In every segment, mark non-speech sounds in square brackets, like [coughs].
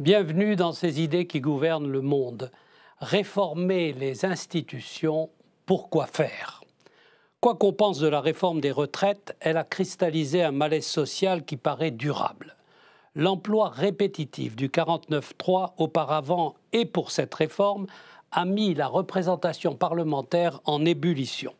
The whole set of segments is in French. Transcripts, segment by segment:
Bienvenue dans ces idées qui gouvernent le monde. Réformer les institutions, pourquoi faire Quoi qu'on pense de la réforme des retraites, elle a cristallisé un malaise social qui paraît durable. L'emploi répétitif du 49-3, auparavant et pour cette réforme a mis la représentation parlementaire en ébullition.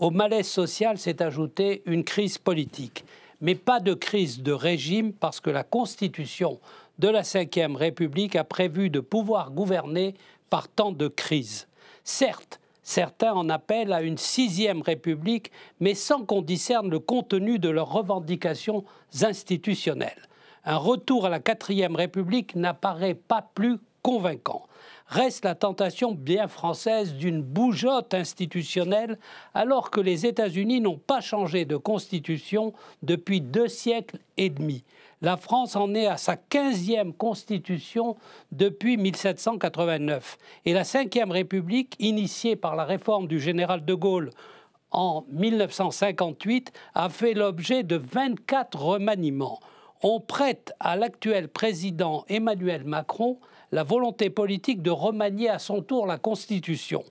Au malaise social s'est ajoutée une crise politique, mais pas de crise de régime parce que la Constitution de la Ve République a prévu de pouvoir gouverner par temps de crise. Certes, certains en appellent à une sixième République, mais sans qu'on discerne le contenu de leurs revendications institutionnelles. Un retour à la quatrième République n'apparaît pas plus convaincant. Reste la tentation bien française d'une bougeotte institutionnelle alors que les États-Unis n'ont pas changé de constitution depuis deux siècles et demi. La France en est à sa 15e constitution depuis 1789. Et la e République, initiée par la réforme du général de Gaulle en 1958, a fait l'objet de 24 remaniements. On prête à l'actuel président Emmanuel Macron la volonté politique de remanier à son tour la Constitution.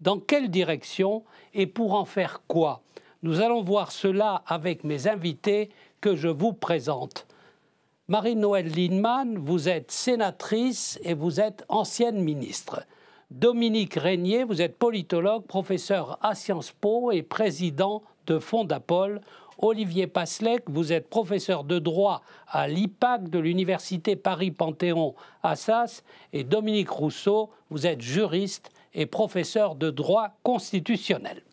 Dans quelle direction et pour en faire quoi Nous allons voir cela avec mes invités que je vous présente. Marie-Noël Lindemann, vous êtes sénatrice et vous êtes ancienne ministre. Dominique Régnier, vous êtes politologue, professeur à Sciences Po et président de Fondapol. Olivier Paslec, vous êtes professeur de droit à l'IPAC de l'Université Paris-Panthéon-Assas. Et Dominique Rousseau, vous êtes juriste et professeur de droit constitutionnel.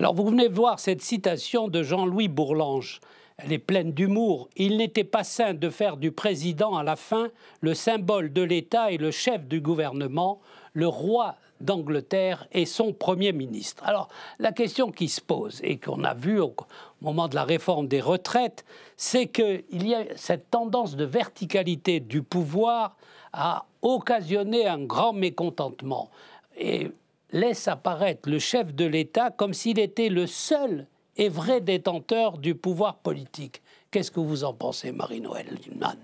Alors vous venez voir cette citation de Jean-Louis Bourlange. Elle est pleine d'humour. Il n'était pas sain de faire du président à la fin le symbole de l'État et le chef du gouvernement, le roi d'Angleterre et son Premier ministre. Alors la question qui se pose et qu'on a vue au moment de la réforme des retraites, c'est qu'il y a cette tendance de verticalité du pouvoir à occasionner un grand mécontentement. Et laisse apparaître le chef de l'État comme s'il était le seul et vrai détenteur du pouvoir politique. Qu'est-ce que vous en pensez, Marie-Noël Lindman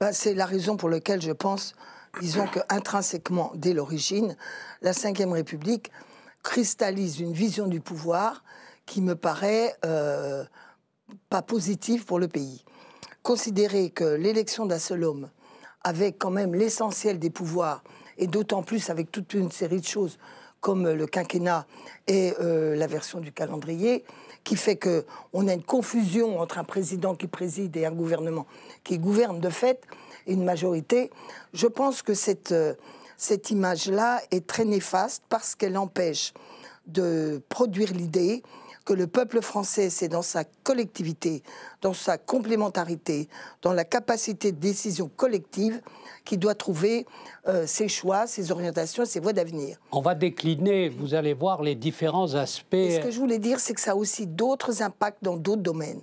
bah, C'est la raison pour laquelle je pense, disons que intrinsèquement, dès l'origine, la Ve République cristallise une vision du pouvoir qui me paraît euh, pas positive pour le pays. Considérer que l'élection d'un seul homme, avec quand même l'essentiel des pouvoirs, et d'autant plus avec toute une série de choses comme le quinquennat et euh, la version du calendrier, qui fait que a une confusion entre un président qui préside et un gouvernement qui gouverne de fait, une majorité. Je pense que cette, euh, cette image-là est très néfaste parce qu'elle empêche de produire l'idée que le peuple français, c'est dans sa collectivité, dans sa complémentarité, dans la capacité de décision collective qui doit trouver euh, ses choix, ses orientations, ses voies d'avenir. On va décliner, vous allez voir, les différents aspects. ce que je voulais dire, c'est que ça a aussi d'autres impacts dans d'autres domaines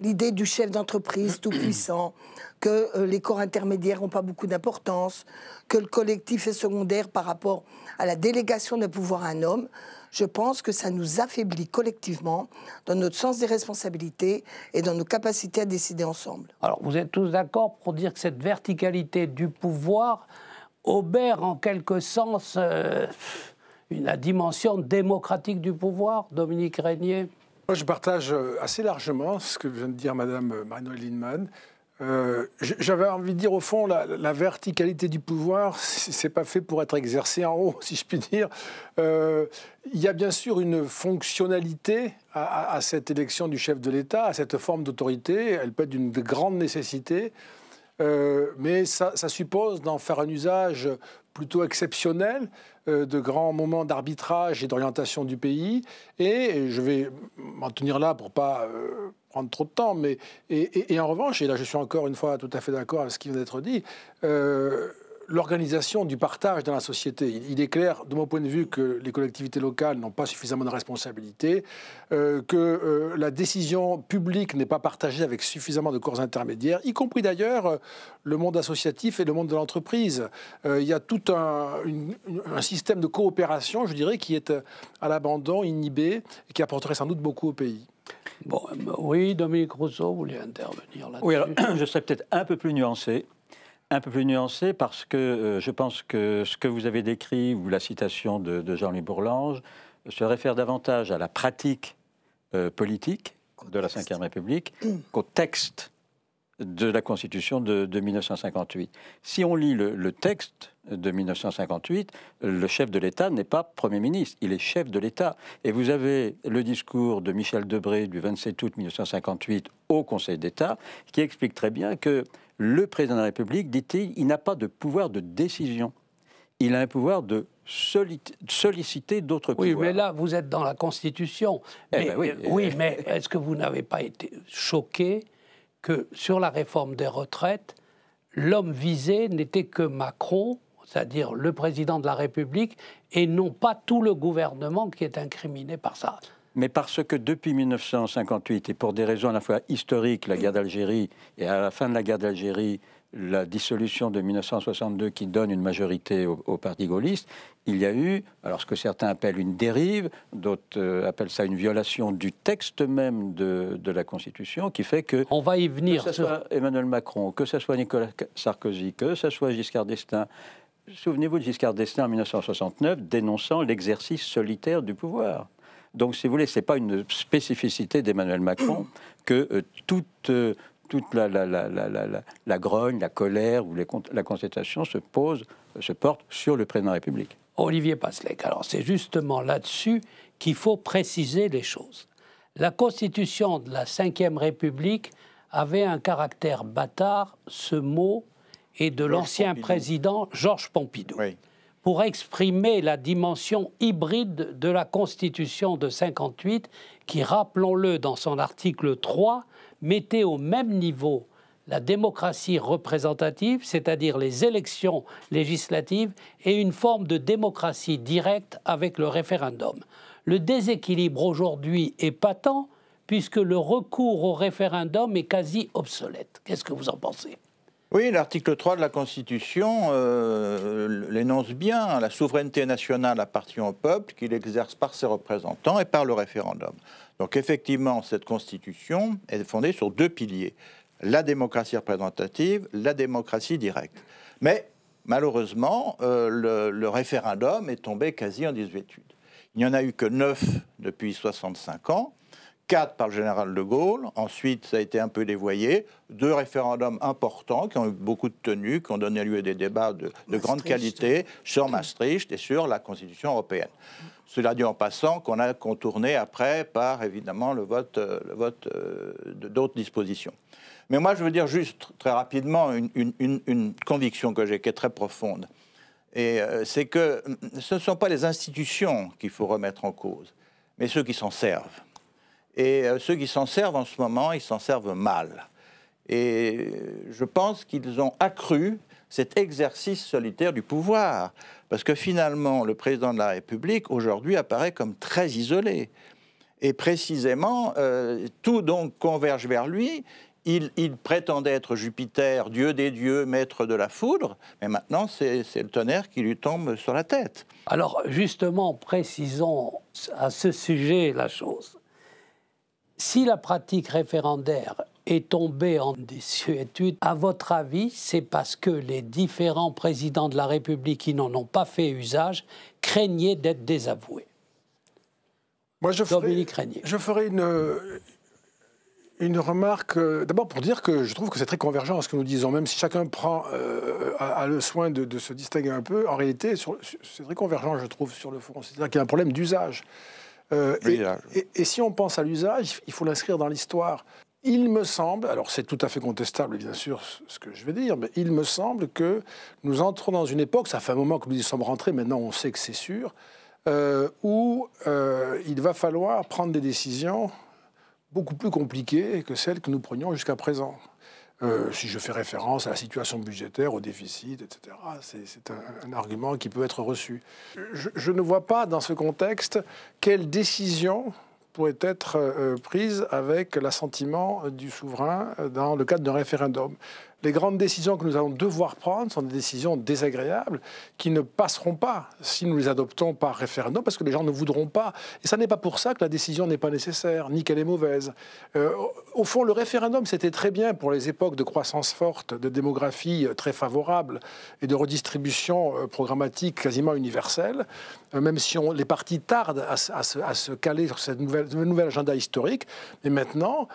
l'idée du chef d'entreprise tout puissant, que euh, les corps intermédiaires n'ont pas beaucoup d'importance, que le collectif est secondaire par rapport à la délégation de pouvoir à un homme je pense que ça nous affaiblit collectivement dans notre sens des responsabilités et dans nos capacités à décider ensemble. Alors, vous êtes tous d'accord pour dire que cette verticalité du pouvoir obère en quelque sens euh, une la dimension démocratique du pouvoir, Dominique Régnier moi, je partage euh, assez largement ce que vient de dire Madame euh, manuel noëlle euh, j'avais envie de dire, au fond, la, verticalité du pouvoir, c'est pas fait pour être exercé en haut, [laughs] si je puis dire. Euh, il y a bien sûr une fonctionnalité à, cette élection du chef de l'État, à cette forme d'autorité. Elle peut être d'une grande nécessité. Euh, mais ça, suppose d'en faire un usage plutôt exceptionnel, de grands moments d'arbitrage et d'orientation du pays. Et je vais m'en tenir là pour pas prendre trop de temps, mais et, en revanche, et là je suis encore une fois tout à fait d'accord avec ce qui vient d'être dit, euh, l'organisation du partage dans la société. Il, est clair, de mon point de vue, que les collectivités locales n'ont pas suffisamment de responsabilités, euh, que euh, la décision publique n'est pas partagée avec suffisamment de corps intermédiaires, y compris d'ailleurs le monde associatif et le monde de l'entreprise. il y a tout un, un, système de coopération, je dirais, qui est à l'abandon, inhibé, et qui apporterait sans doute beaucoup au pays. Bon, oui, Dominique Rousseau voulait intervenir là-dessus. Oui, alors [clears throat] je serais peut-être un peu plus nuancé. Un peu plus nuancé parce que euh, je pense que ce que vous avez décrit, ou la citation de, Jean-Louis Bourlange, se réfère davantage à la pratique euh, politique de la Ve République qu'au texte de la Constitution de, 1958. Si on lit le, texte de 1958, le chef de l'État n'est pas Premier ministre, il est chef de l'État. Et vous avez le discours de Michel Debré du 27 août 1958 au Conseil d'État, qui explique très bien que le président de la République, dit-il, il, n'a pas de pouvoir de décision. Il a un pouvoir de solliciter d'autres pouvoirs. Oui, mais là, vous êtes dans la Constitution. Eh ben oui, eh. mais est-ce que vous n'avez pas été choqué que sur la réforme des retraites, l'homme visé n'était que Macron, c'est-à-dire le président de la République, et non pas tout le gouvernement qui est incriminé par ça. Mais parce que depuis 1958, et pour des raisons à la fois historiques, la guerre d'Algérie, et à la fin de la guerre d'Algérie, la dissolution de 1962 qui donne une majorité au, parti gaulliste, il y a eu, alors ce que certains appellent une dérive, d'autres euh, appellent ça une violation du texte même de, la Constitution, qui fait que... On va y venir. Que ce soit Emmanuel Macron, que ce soit Nicolas Sarkozy, que ce soit Giscard d'Estaing, souvenez-vous de Giscard d'Estaing en 1969 dénonçant l'exercice solitaire du pouvoir. Donc, si vous voulez, c'est pas une spécificité d'Emmanuel Macron que euh, toute... Euh, toute la, la, la, la, grogne, la colère ou la contestation se pose, se porte sur le président de la République. Olivier Paslec, alors c'est justement là-dessus qu'il faut préciser les choses. La constitution de la Ve République avait un caractère bâtard, ce mot est de l'ancien président Georges Pompidou. Oui pour exprimer la dimension hybride de la Constitution de 58 qui, rappelons-le dans son article 3, mettait au même niveau la démocratie représentative, c'est-à-dire les élections législatives, et une forme de démocratie directe avec le référendum. Le déséquilibre aujourd'hui est patent puisque le recours au référendum est quasi obsolète. Qu'est-ce que vous en pensez oui, l'article 3 de la Constitution euh, l'énonce bien. Hein, la souveraineté nationale appartient au peuple qu'il exerce par ses représentants et par le référendum. Donc effectivement, cette Constitution est fondée sur deux piliers. La démocratie représentative, la démocratie directe. Mais malheureusement, euh, le, référendum est tombé quasi en désuétude. Il n'y en a eu que neuf depuis 65 ans quatre par le général de Gaulle, ensuite ça a été un peu dévoyé, deux référendums importants qui ont eu beaucoup de tenue, qui ont donné lieu à des débats de, grande qualité sur Maastricht et sur la Constitution européenne. Cela dit en passant qu'on a contourné après par évidemment le vote, euh, le euh, d'autres dispositions. Mais moi je veux dire juste très rapidement une, conviction que j'ai qui est très profonde. Et euh, c'est que mm, ce ne sont pas les institutions qu'il faut remettre en cause, mais ceux qui s'en servent. Et euh, ceux qui s'en servent en ce moment, ils s'en servent mal. Et euh, je pense qu'ils ont accru cet exercice solitaire du pouvoir. Parce que finalement, le président de la République, aujourd'hui, apparaît comme très isolé. Et précisément, euh, tout donc converge vers lui. Il, il, prétendait être Jupiter, dieu des dieux, maître de la foudre, mais maintenant c'est le tonnerre qui lui tombe sur la tête. Alors justement, précisons à ce sujet la chose. Si la pratique référendaire est tombée en désuétude, à votre avis, c'est parce que les différents présidents de la République qui n'en ont pas fait usage craignaient d'être désavoués Moi, je ferai, Je ferai une, remarque, euh, d'abord pour dire que je trouve que c'est très convergent ce que nous disons, même si chacun prend, a, euh, le soin de, de, se distinguer un peu, en réalité, c'est très convergent, je trouve, sur le fond. C'est-à-dire qu'il y a un problème d'usage. Euh, et, si on pense à l'usage, il faut l'inscrire dans l'histoire. Il me semble, alors c'est tout à fait contestable bien sûr ce que je vais dire, mais il me semble que nous entrons dans une époque, ça fait un moment que nous y sommes rentrés, maintenant on sait que c'est sûr, euh, où euh, il va falloir prendre des décisions beaucoup plus compliquées que celles que nous prenions jusqu'à présent. Euh, si je fais référence à la situation budgétaire, au déficit, etc. C'est un, argument qui peut être reçu. Je, ne vois pas dans ce contexte quelle décision pourrait être euh, prise avec l'assentiment du souverain dans le cadre d'un référendum les grandes décisions que nous allons devoir prendre sont des décisions désagréables qui ne passeront pas si nous les adoptons par référendum, parce que les gens ne voudront pas. Et ça n'est pas pour ça que la décision n'est pas nécessaire, ni qu'elle est mauvaise. Euh, au fond, le référendum, c'était très bien pour les époques de croissance forte, de démographie euh, très favorable et de redistribution euh, programmatique quasiment universelle, même si on, les partis tardent à, se, caler sur cette nouvelle, agenda historique. Mais maintenant,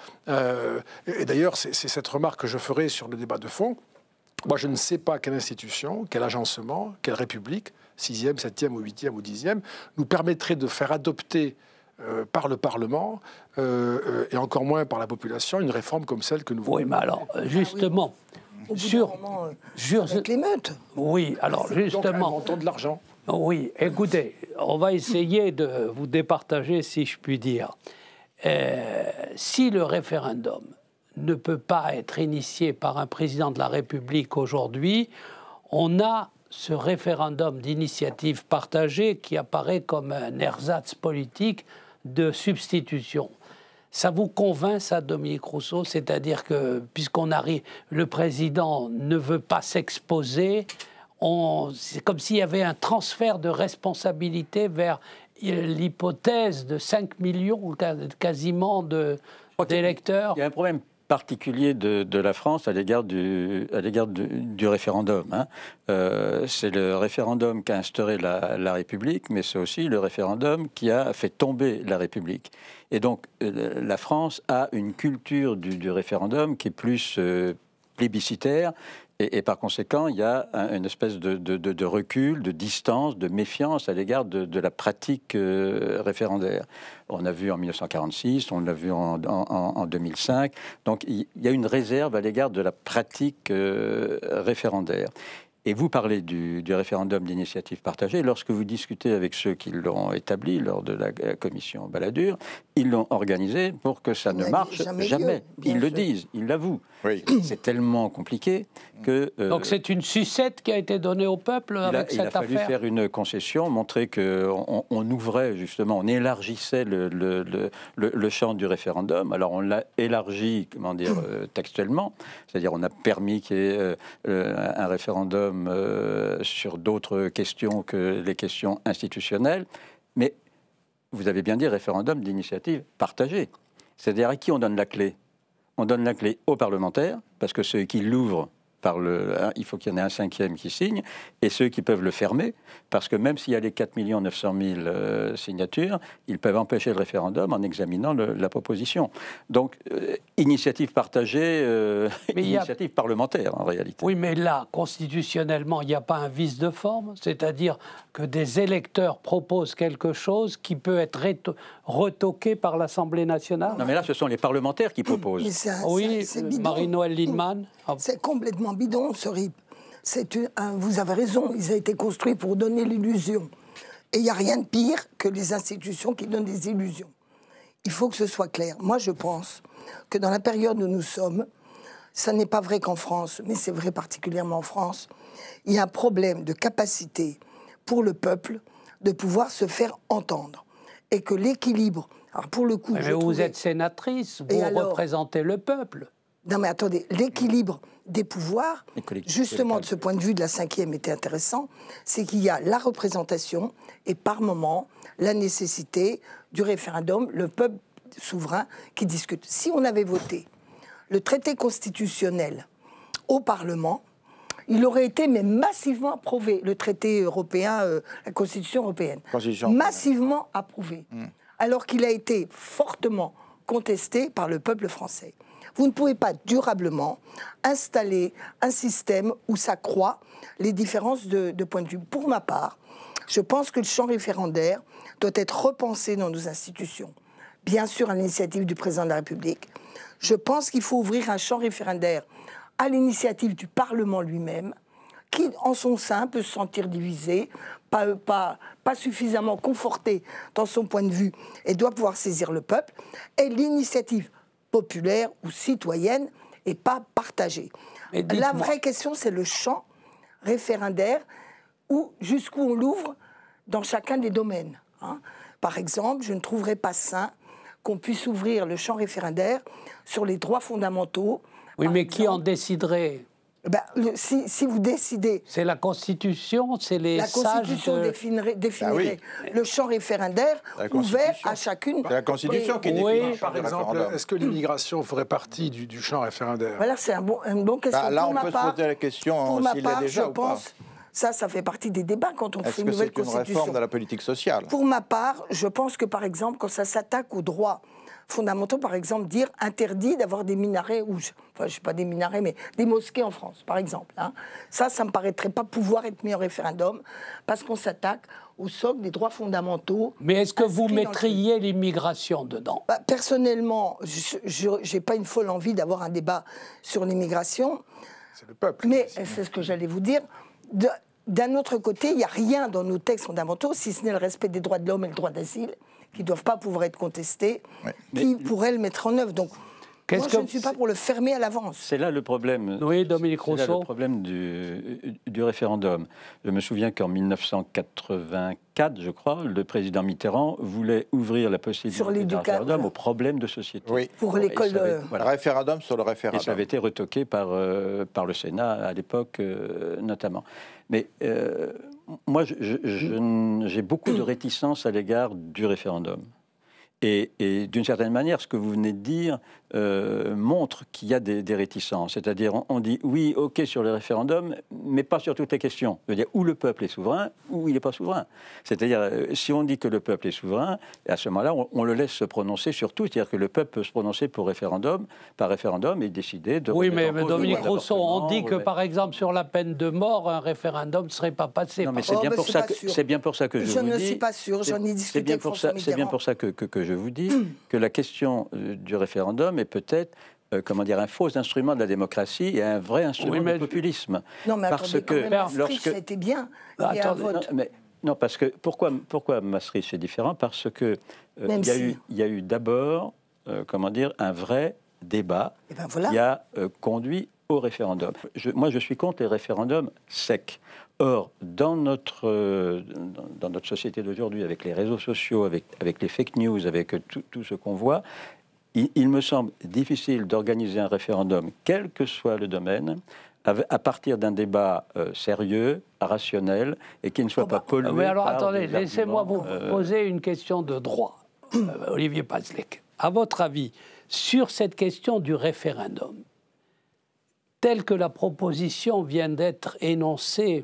et d'ailleurs, c'est cette remarque que je ferai sur le débat de fond. Moi, je ne sais pas quelle institution, quel agencement, quelle république, 6e, 7e ou 8e ou 10e, nous permettrait de faire adopter euh, par le Parlement euh, euh, et encore moins par la population une réforme comme celle que nous voulons. Oui, mais alors, justement, ah sur, moment, Oui, alors justement. Donc, montant de l'argent. Oui, écoutez, on va essayer de vous départager, si je puis dire. si le référendum ne peut pas être initié par un président de la République aujourd'hui, on a ce référendum d'initiative partagée qui apparaît comme un ersatz politique de substitution. Ça vous convainc, ça, Dominique Rousseau C'est-à-dire que, puisqu'on arrive, le président ne veut pas s'exposer, c'est comme s'il y avait un transfert de responsabilité vers euh, l'hypothèse de 5 millions quasiment d'électeurs. Il y a un problème particulier de, la France à l'égard du, référendum. Hein. Euh, c'est le référendum qui a instauré la, République, mais c'est aussi le référendum qui a fait tomber la République. Et donc euh, la France a une culture du, référendum qui est plus euh, plébiscitaire, et, par conséquent, il y a une espèce de, recul, de distance, de méfiance à l'égard de, la pratique euh, référendaire. On l'a vu en 1946, on l'a vu en, 2005. Donc il y a une réserve à l'égard de la pratique euh, référendaire. Et vous parlez du, référendum d'initiative partagée. Lorsque vous discutez avec ceux qui l'ont établi lors de la euh, commission Balladur, ils l'ont organisé pour que ça ne marche jamais. ils le disent, ils l'avouent. [clears throat] C'est tellement compliqué que. Euh, Donc c'est une sucette qui a été donnée au peuple avec cette affaire. Il a fallu faire une concession, montrer qu'on on ouvrait justement, on élargissait le, le, champ du référendum. Alors on l'a élargi, comment dire, euh, textuellement, c'est-à-dire on a permis qu'il y ait un référendum euh, sur d'autres questions que les questions institutionnelles, mais vous avez bien dit référendum d'initiative partagée. C'est-à-dire à qui on donne la clé On donne la clé aux parlementaires, parce que ceux qui l'ouvrent par hein, il faut qu'il y en ait un cinquième qui signe, et ceux qui peuvent le fermer, parce que même s'il y a les 4 900 000 signatures, ils peuvent empêcher le référendum en examinant la proposition. Donc, euh, initiative partagée, euh, initiative parlementaire en réalité. Oui, mais là, constitutionnellement, il n'y a pas un vice de forme, c'est-à-dire que des électeurs proposent quelque chose qui peut être retoqué par l'Assemblée nationale. Non, mais là, ce sont les parlementaires qui proposent. oui, Marie-Noël Lindemann. Ah. C'est complètement bidon, ce RIP. vous avez raison, ils ont été construits pour donner l'illusion. Et il n'y a rien de pire que les institutions qui donnent des illusions. Il faut que ce soit clair. Moi, je pense que dans la période où nous sommes, ça n'est pas vrai qu'en France, mais c'est vrai particulièrement en France, il y a un problème de capacité pour le peuple de pouvoir se faire entendre. Et que l'équilibre. pour le coup. je vous êtes sénatrice, vous représentez le peuple. Non mais attendez, l'équilibre des pouvoirs, justement de ce point de vue de la cinquième était intéressant, c'est qu'il y a la représentation et par moment la nécessité du référendum, le peuple souverain qui discute. Si on avait voté le traité constitutionnel au Parlement, il aurait été mais massivement approuvé, le traité européen, euh, la Constitution européenne, massivement approuvé, hmm. alors qu'il a été fortement contesté par le peuple français. Vous ne pouvez pas durablement installer un système où s'accroît les différences de, point de vue. Pour ma part, je pense que le champ référendaire doit être repensé dans nos institutions, bien sûr à l'initiative du président de la République. Je pense qu'il faut ouvrir un champ référendaire à l'initiative du Parlement lui-même, qui, en son sein, peut se sentir divisé, pas, pas, pas, suffisamment conforté dans son point de vue et doit pouvoir saisir le peuple, et l'initiative populaire ou citoyenne et pas partagée. La vraie question, c'est le champ référendaire ou jusqu'où on l'ouvre dans chacun des domaines. Hein. Par exemple, je ne trouverais pas sain qu'on puisse ouvrir le champ référendaire sur les droits fondamentaux. Oui, mais qui en déciderait ben, si, si, vous décidez. C'est la Constitution, c'est les. La Constitution définirait, bah le champ référendaire ouvert à chacune. C'est la Constitution qui définit. par exemple, est-ce que l'immigration ferait partie du, champ référendaire Voilà, c'est un bon, une bonne bah, question. là, on peut se poser la question hein, s'il est déjà je pense, Ça, ça fait partie des débats quand on fait une nouvelle constitution. Est-ce que c'est une réforme de la politique sociale Pour ma part, je pense que, par exemple, quand ça s'attaque aux droits fondamentaux, par exemple, dire interdit d'avoir des minarets, ou enfin, je sais pas des minarets, mais des mosquées en France, par exemple. Hein. Ça, ça me paraîtrait pas pouvoir être mis en référendum, parce qu'on s'attaque au socle des droits fondamentaux. Mais est-ce que vous mettriez l'immigration dedans bah, Personnellement, je n'ai pas une folle envie d'avoir un débat sur l'immigration. C'est le peuple. Mais c'est ce que j'allais vous dire. d'un autre côté, il n'y a rien dans nos textes fondamentaux, si ce n'est le respect des droits de l'homme et le droit d'asile, qui ne doivent pas pouvoir être contestés, qui pourraient le mettre en œuvre. Donc, moi, je ne suis pas pour le fermer à l'avance. C'est là le problème. Oui, le problème du, référendum. Je me souviens qu'en 1984, je crois, le président Mitterrand voulait ouvrir la possibilité d'un référendum aux problèmes de société. Oui. Pour l'école. Référendum sur le référendum. Et ça avait été retoqué par, euh, par le Sénat à l'époque, euh, notamment. Mais... Euh, moi, mm. j'ai beaucoup de mm. réticence à l'égard du référendum. Et, et d'une certaine manière, ce que vous venez de dire, euh, montre qu'il y a des, réticences. C'est-à-dire, on, dit oui, ok sur le référendum, mais pas sur toutes les questions. C'est-à-dire, ou le peuple est souverain, ou il n'est pas souverain. C'est-à-dire, euh, si on dit que le peuple est souverain, à ce moment-là, on, le laisse se prononcer sur tout. C'est-à-dire que le peuple peut se prononcer pour référendum, par référendum, et décider de. Oui, mais, Dominique Rousseau, on dit que, par exemple, sur la peine de mort, un référendum ne serait pas passé. Non, mais oh, c'est bien, pour ça que, bien pour ça que je, vous dis. Je ne suis pas sûr, j'en ai discuté. C'est bien, pour ça, bien pour ça que, que, que je vous dis que la question euh, du référendum peut-être euh, comment dire, un faux instrument de la démocratie et un vrai instrument du populisme. Non, mais parce que lorsque... bien. Non, mais, non, parce que pourquoi, pourquoi Maastricht c'est différent Parce que euh, il y, a eu d'abord, euh, comment dire, un vrai débat eh ben, qui a conduit au référendum. Je, moi, je suis contre les référendums secs. Or, dans notre, dans, notre société d'aujourd'hui, avec les réseaux sociaux, avec, avec les fake news, avec tout, tout ce qu'on voit, il, me semble difficile d'organiser un référendum, quel que soit le domaine, à partir d'un débat euh, sérieux, rationnel, et qui ne soit oh, pas bah, pollué. Mais alors attendez, laissez-moi vous euh, poser une question de droit, euh, [clears throat] Olivier Pazlec. À votre avis, sur cette question du référendum, telle que la proposition vient d'être énoncée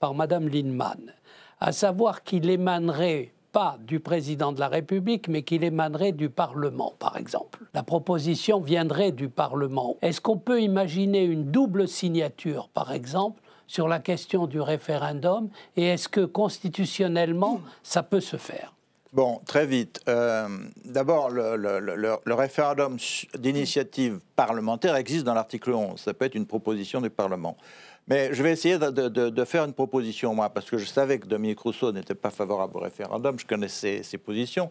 par Mme Lindemann, à savoir qu'il émanerait du président de la République, mais qu'il émanerait du Parlement, par exemple. La proposition viendrait du Parlement. Est-ce qu'on peut imaginer une double signature, par exemple, sur la question du référendum et est-ce que constitutionnellement ça peut se faire Bon, très vite. Euh, d'abord, le, le, référendum d'initiative parlementaire existe dans l'article 11. Ça peut être une proposition du Parlement. Mais je vais essayer de, faire une proposition, moi, parce que je savais que Dominique Rousseau n'était pas favorable au référendum, je connaissais ses positions.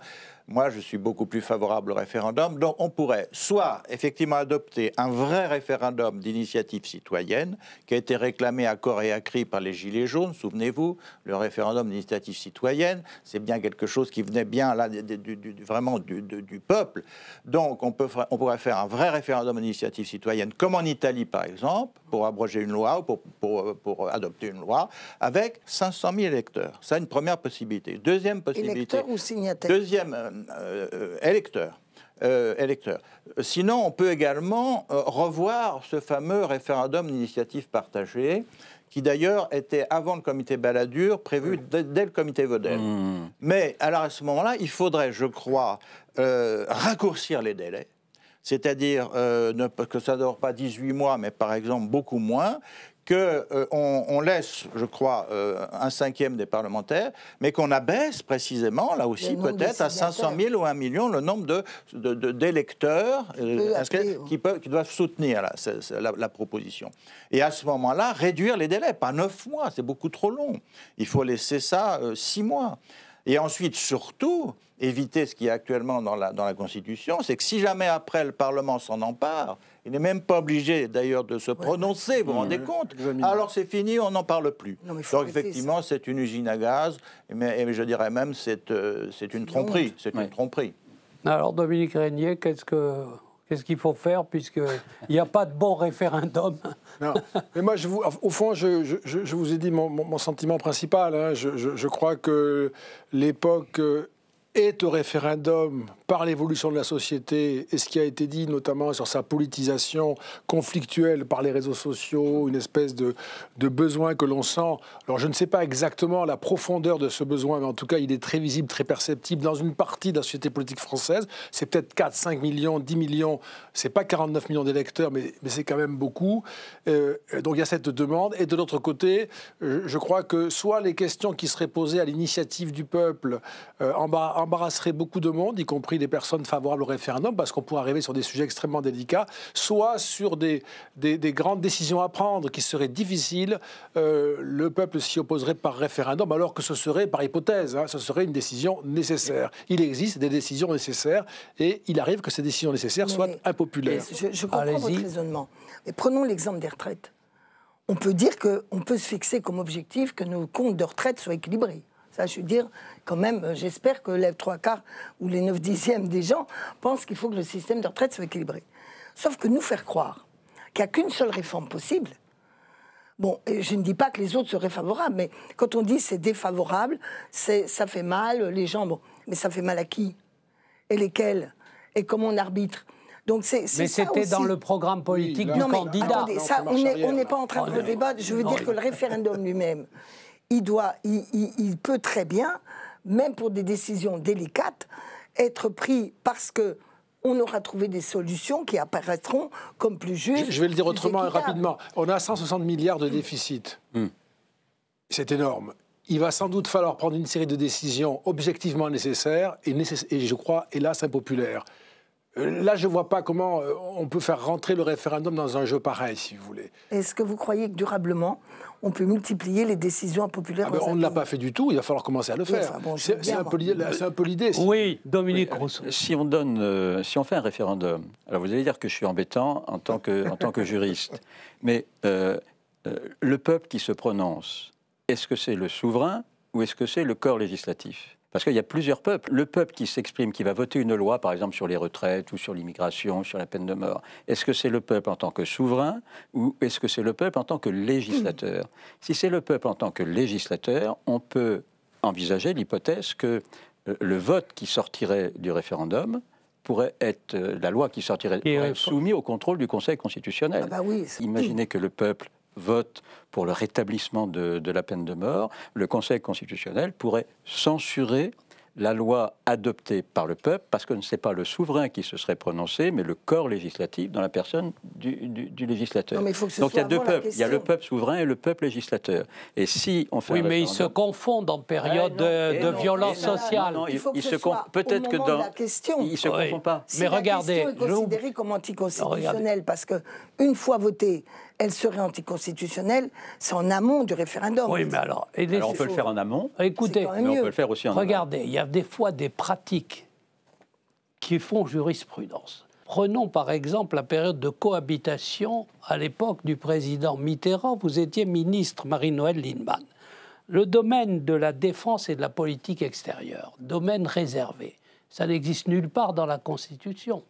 Moi, je suis beaucoup plus favorable au référendum. Donc, on pourrait soit effectivement adopter un vrai référendum d'initiative citoyenne qui a été réclamé à corps et à cri par les Gilets jaunes. Souvenez-vous, le référendum d'initiative citoyenne, c'est bien quelque chose qui venait bien là, vraiment du, du, peuple. Donc, on, peut, on pourrait faire un vrai référendum d'initiative citoyenne, comme en Italie par exemple, pour abroger une loi ou pour, pour, pour adopter une loi, avec 500 000 électeurs. Ça, une première possibilité. Deuxième possibilité. Électeurs ou signataires Deuxième euh, électeurs. électeurs. Euh, Sinon, on peut également euh, revoir ce fameux référendum d'initiative partagée qui d'ailleurs était avant le comité Balladur, prévu dès, le comité Vaudel. Mmh. Mais alors à ce moment-là, il faudrait, je crois, euh, raccourcir les délais, c'est-à-dire que ça ne dure pas 18 mois, mais par exemple beaucoup moins, qu'on euh, on laisse, je crois, euh, un cinquième des parlementaires, mais qu'on abaisse précisément, là aussi peut-être, à 500 000 ou 1 million le nombre d'électeurs de, de, euh, qui, doivent soutenir la, proposition. Et à ce moment-là, réduire les délais, pas neuf mois, c'est beaucoup trop long. Il faut laisser ça six mois. Et ensuite, surtout, éviter ce qui est actuellement dans la, dans la Constitution, c'est que si jamais après le Parlement s'en empare, il n'est même pas obligé d'ailleurs de se prononcer, vous vous rendez compte Alors c'est fini, on n'en parle plus. Donc effectivement, c'est une usine à gaz, mais, je dirais même c'est une euh, tromperie. C'est une tromperie. Alors Dominique Régnier, qu'est-ce que qu'est-ce qu'il faut faire puisqu'il n'y a pas de bon référendum [laughs] non. Mais moi, je vous, au fond, je, je, vous ai dit mon, sentiment principal. Hein. Je, je, crois que l'époque euh, est au référendum par l'évolution de la société et ce qui a été dit notamment sur sa politisation conflictuelle par les réseaux sociaux, une espèce de, de besoin que l'on sent. Alors je ne sais pas exactement la profondeur de ce besoin, mais en tout cas il est très visible, très perceptible dans une partie de la société politique française. C'est peut-être 4, 5 millions, 10 millions, c'est pas 49 millions d'électeurs, mais, mais c'est quand même beaucoup. Euh, donc il y a cette demande. Et de l'autre côté, je crois que soit les questions qui seraient posées à l'initiative du peuple euh, embarrasseraient beaucoup de monde, y compris des personnes favorables au référendum, parce qu'on pourrait arriver sur des sujets extrêmement délicats, soit sur des, des, grandes décisions à prendre qui seraient difficiles. Euh, le peuple s'y opposerait par référendum, alors que ce serait, par hypothèse, hein, ce serait une décision nécessaire. Il existe des décisions nécessaires, et il arrive que ces décisions nécessaires soient impopulaires. Je, je comprends votre raisonnement. Mais prenons l'exemple des retraites on peut dire qu'on peut se fixer comme objectif que nos comptes de retraite soient équilibrés je veux dire, quand même, euh, j'espère que les trois quarts ou les neuf dixièmes des gens pensent qu'il faut que le système de retraite soit équilibré. Sauf que nous faire croire qu'il n'y a qu'une seule réforme possible, Bon, je ne dis pas que les autres seraient favorables, mais quand on dit c'est défavorable, ça fait mal, les gens, mais ça fait mal à qui Et lesquels Et comment on arbitre donc c'est, mais c'était dans le programme politique du candidat. attendez, ça, on n'est pas en train de débattre. Je veux dire que le référendum lui-même, il, doit, il, peut très bien, même pour des décisions délicates, être pris parce que on aura trouvé des solutions qui apparaîtront comme plus justes. Je vais le dire autrement et rapidement. On a 160 milliards de déficit. Mm. C'est énorme. Il va sans doute falloir prendre une série de décisions objectivement nécessaires et, nécessaires, et je crois, hélas, impopulaires. Euh, là, je ne vois pas comment euh, on peut faire rentrer le référendum dans un jeu pareil, si vous voulez. Est-ce que vous croyez que durablement, on peut multiplier les décisions populaires. Ah, on ne l'a pas fait du tout, il va falloir commencer à le faire. c'est un peu l'idée. Oui, Dominique Rousseau. Si on, donne, euh, si on fait un référendum, alors vous allez dire que je suis embêtant en tant que, en tant que juriste, [laughs] mais euh, euh, le peuple qui se prononce, est-ce que c'est le souverain ou est-ce que c'est le corps législatif parce qu'il y a plusieurs peuples. Le peuple qui s'exprime, qui va voter une loi, par exemple sur les retraites ou sur l'immigration, sur la peine de mort, est-ce que c'est le peuple en tant que souverain ou est-ce que c'est le peuple en tant que législateur hmm. Si c'est le peuple en tant que législateur, on peut envisager l'hypothèse que euh, le vote qui sortirait du référendum pourrait être euh, la loi qui sortirait soumise au contrôle du Conseil constitutionnel. Ah bah Imaginez que le peuple vote pour le rétablissement de, la peine de mort, le Conseil constitutionnel pourrait censurer la loi adoptée par le peuple, parce que ce n'est pas le souverain qui se serait prononcé, mais le corps législatif dans la personne du, législateur. mais Donc il y a deux peuples, il y a le peuple souverain et le peuple législateur. Et si on fait oui, mais ils se confondent en période de, violence sociale. il, se confondent peut-être que dans la question. se pas. mais regardez, question est considérée comme oh, parce que une fois votée, elle serait anticonstitutionnelle, c'est en amont du référendum. Oui, mais alors... on peut le faire en amont. Écoutez, on peut le faire aussi en regardez, il y a des fois des pratiques qui font jurisprudence. Prenons par exemple la période de cohabitation à l'époque du président Mitterrand. Vous étiez ministre, Marie-Noël Lindemann. Le domaine de la défense et de la politique extérieure, domaine réservé, ça n'existe nulle part dans la Constitution.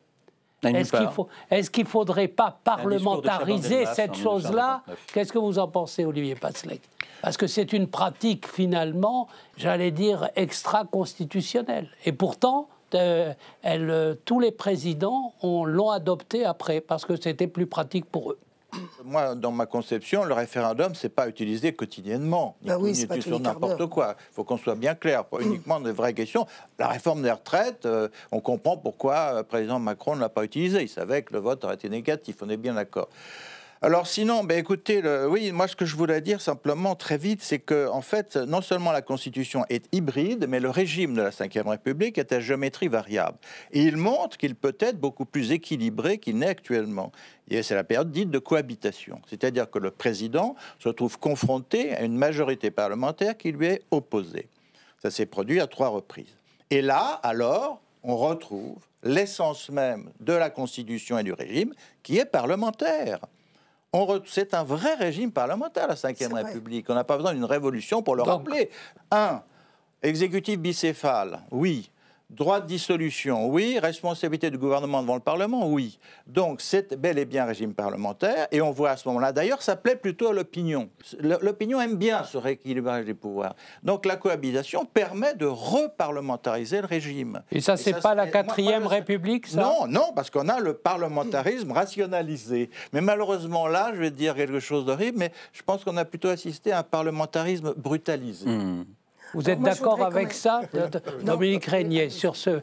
Est-ce qu'il ne faudrait pas parlementariser cette chose-là Qu'est-ce que vous en pensez, Olivier Paslec Parce que c'est une pratique, finalement, j'allais dire, extra-constitutionnelle. Et pourtant, euh, euh, tous les présidents l'ont adoptée après, parce que c'était plus pratique pour eux. Moi, dans ma conception, le référendum, c'est pas utilisé quotidiennement. ni bah c'est sur n'importe quoi. Il faut qu'on soit bien clair. Mm. uniquement des vraies questions. La réforme des retraites, euh, on comprend pourquoi le euh, président Macron ne l'a pas utilisé. Il savait que le vote aurait été négatif. On est bien d'accord. Alors sinon, ben écoutez, oui, moi ce que je voulais dire simplement très vite, c'est que en fait, non seulement la Constitution est hybride, mais le régime de la Ve République est à géométrie variable. Et il montre qu'il peut être beaucoup plus équilibré qu'il n'est actuellement. Et c'est la période dite de cohabitation, c'est-à-dire que le président se trouve confronté à une majorité parlementaire qui lui est opposée. Ça s'est produit à trois reprises. Et là, alors, on retrouve l'essence même de la Constitution et du régime qui est parlementaire. C'est un vrai régime parlementaire, la Ve République. On n'a pas besoin d'une révolution pour le rappeler. Un, exécutif bicéphale, oui, Droit de dissolution, oui. Responsabilité du gouvernement devant le Parlement, oui. Donc c'est bel et bien un régime parlementaire. Et on voit à ce moment-là, d'ailleurs, ça plaît plutôt à l'opinion. L'opinion aime bien ce rééquilibrage des pouvoirs. Donc la cohabitation permet de reparlementariser le régime. Et ça, c'est pas la quatrième République, ça Non, non, parce qu'on a le parlementarisme rationalisé. Mais malheureusement, là, je vais dire quelque chose d'horrible, mais je pense qu'on a plutôt assisté à un parlementarisme brutalisé. Mmh. Vous êtes d'accord avec ça, euh, Dominique Régnier, sur ce,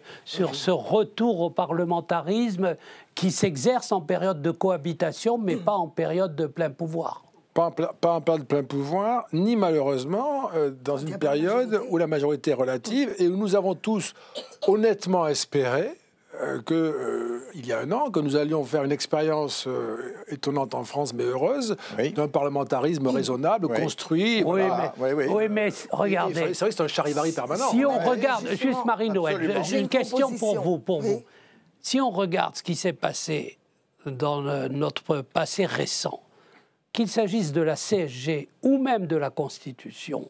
retour au parlementarisme qui s'exerce en période de cohabitation, mais pas en période de plein pouvoir pas en, période de plein pouvoir, ni malheureusement euh, dans une période où la majorité est relative et où nous avons tous honnêtement espéré euh, que qu'il euh, y a un an, que nous allions faire une expérience euh, étonnante en France, mais heureuse, d'un parlementarisme raisonnable, construit. oui, mais, regardez. C'est vrai c'est un charivari permanent. Si on regarde, juste Marie-Noël, j'ai une, question pour vous. Pour vous. Si on regarde ce qui s'est passé dans notre passé récent, qu'il s'agisse de la CSG ou même de la Constitution,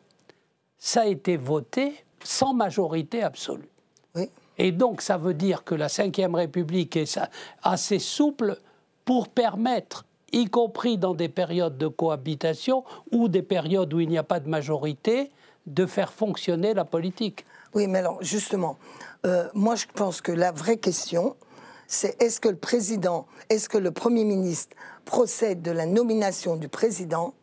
ça a été voté sans majorité absolue. Oui. Et donc, ça veut dire que la Ve République est assez souple pour permettre, y compris dans des périodes de cohabitation ou des périodes où il n'y a pas de majorité, de faire fonctionner la politique. Oui, mais alors, justement, euh, moi, je pense que la vraie question, c'est est-ce que le président, est-ce que le Premier ministre procède de la nomination du président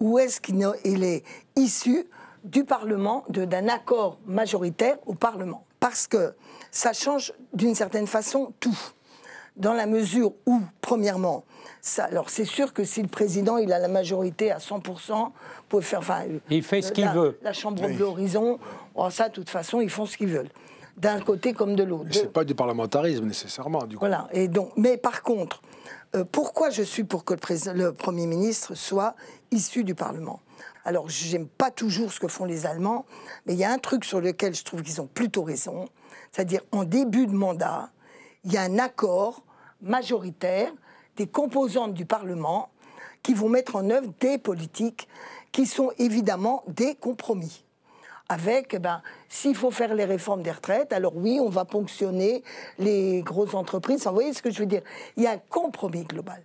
ou est-ce qu'il est issu du Parlement, d'un accord majoritaire au Parlement parce que ça change d'une certaine façon tout. Dans la mesure où, premièrement, alors c'est sûr que si le président il a la majorité à 100%, peut faire, euh, il fait ce qu'il veut. La chambre de l'horizon, oh, ça, de toute façon, ils font ce qu'ils veulent, d'un côté comme de l'autre. n'est pas du parlementarisme nécessairement, du coup. Voilà. Et donc, mais par contre, euh, pourquoi je suis pour que le premier ministre soit issu du Parlement alors, j'aime pas toujours ce que font les Allemands, mais il y a un truc sur lequel je trouve qu'ils ont plutôt raison, c'est-à-dire en début de mandat, il y a un accord majoritaire des composantes du Parlement qui vont mettre en œuvre des politiques qui sont évidemment des compromis avec, eh ben, s'il faut faire les réformes des retraites, alors oui, on va ponctionner les grosses entreprises. Vous voyez ce que je veux dire Il y a un compromis global.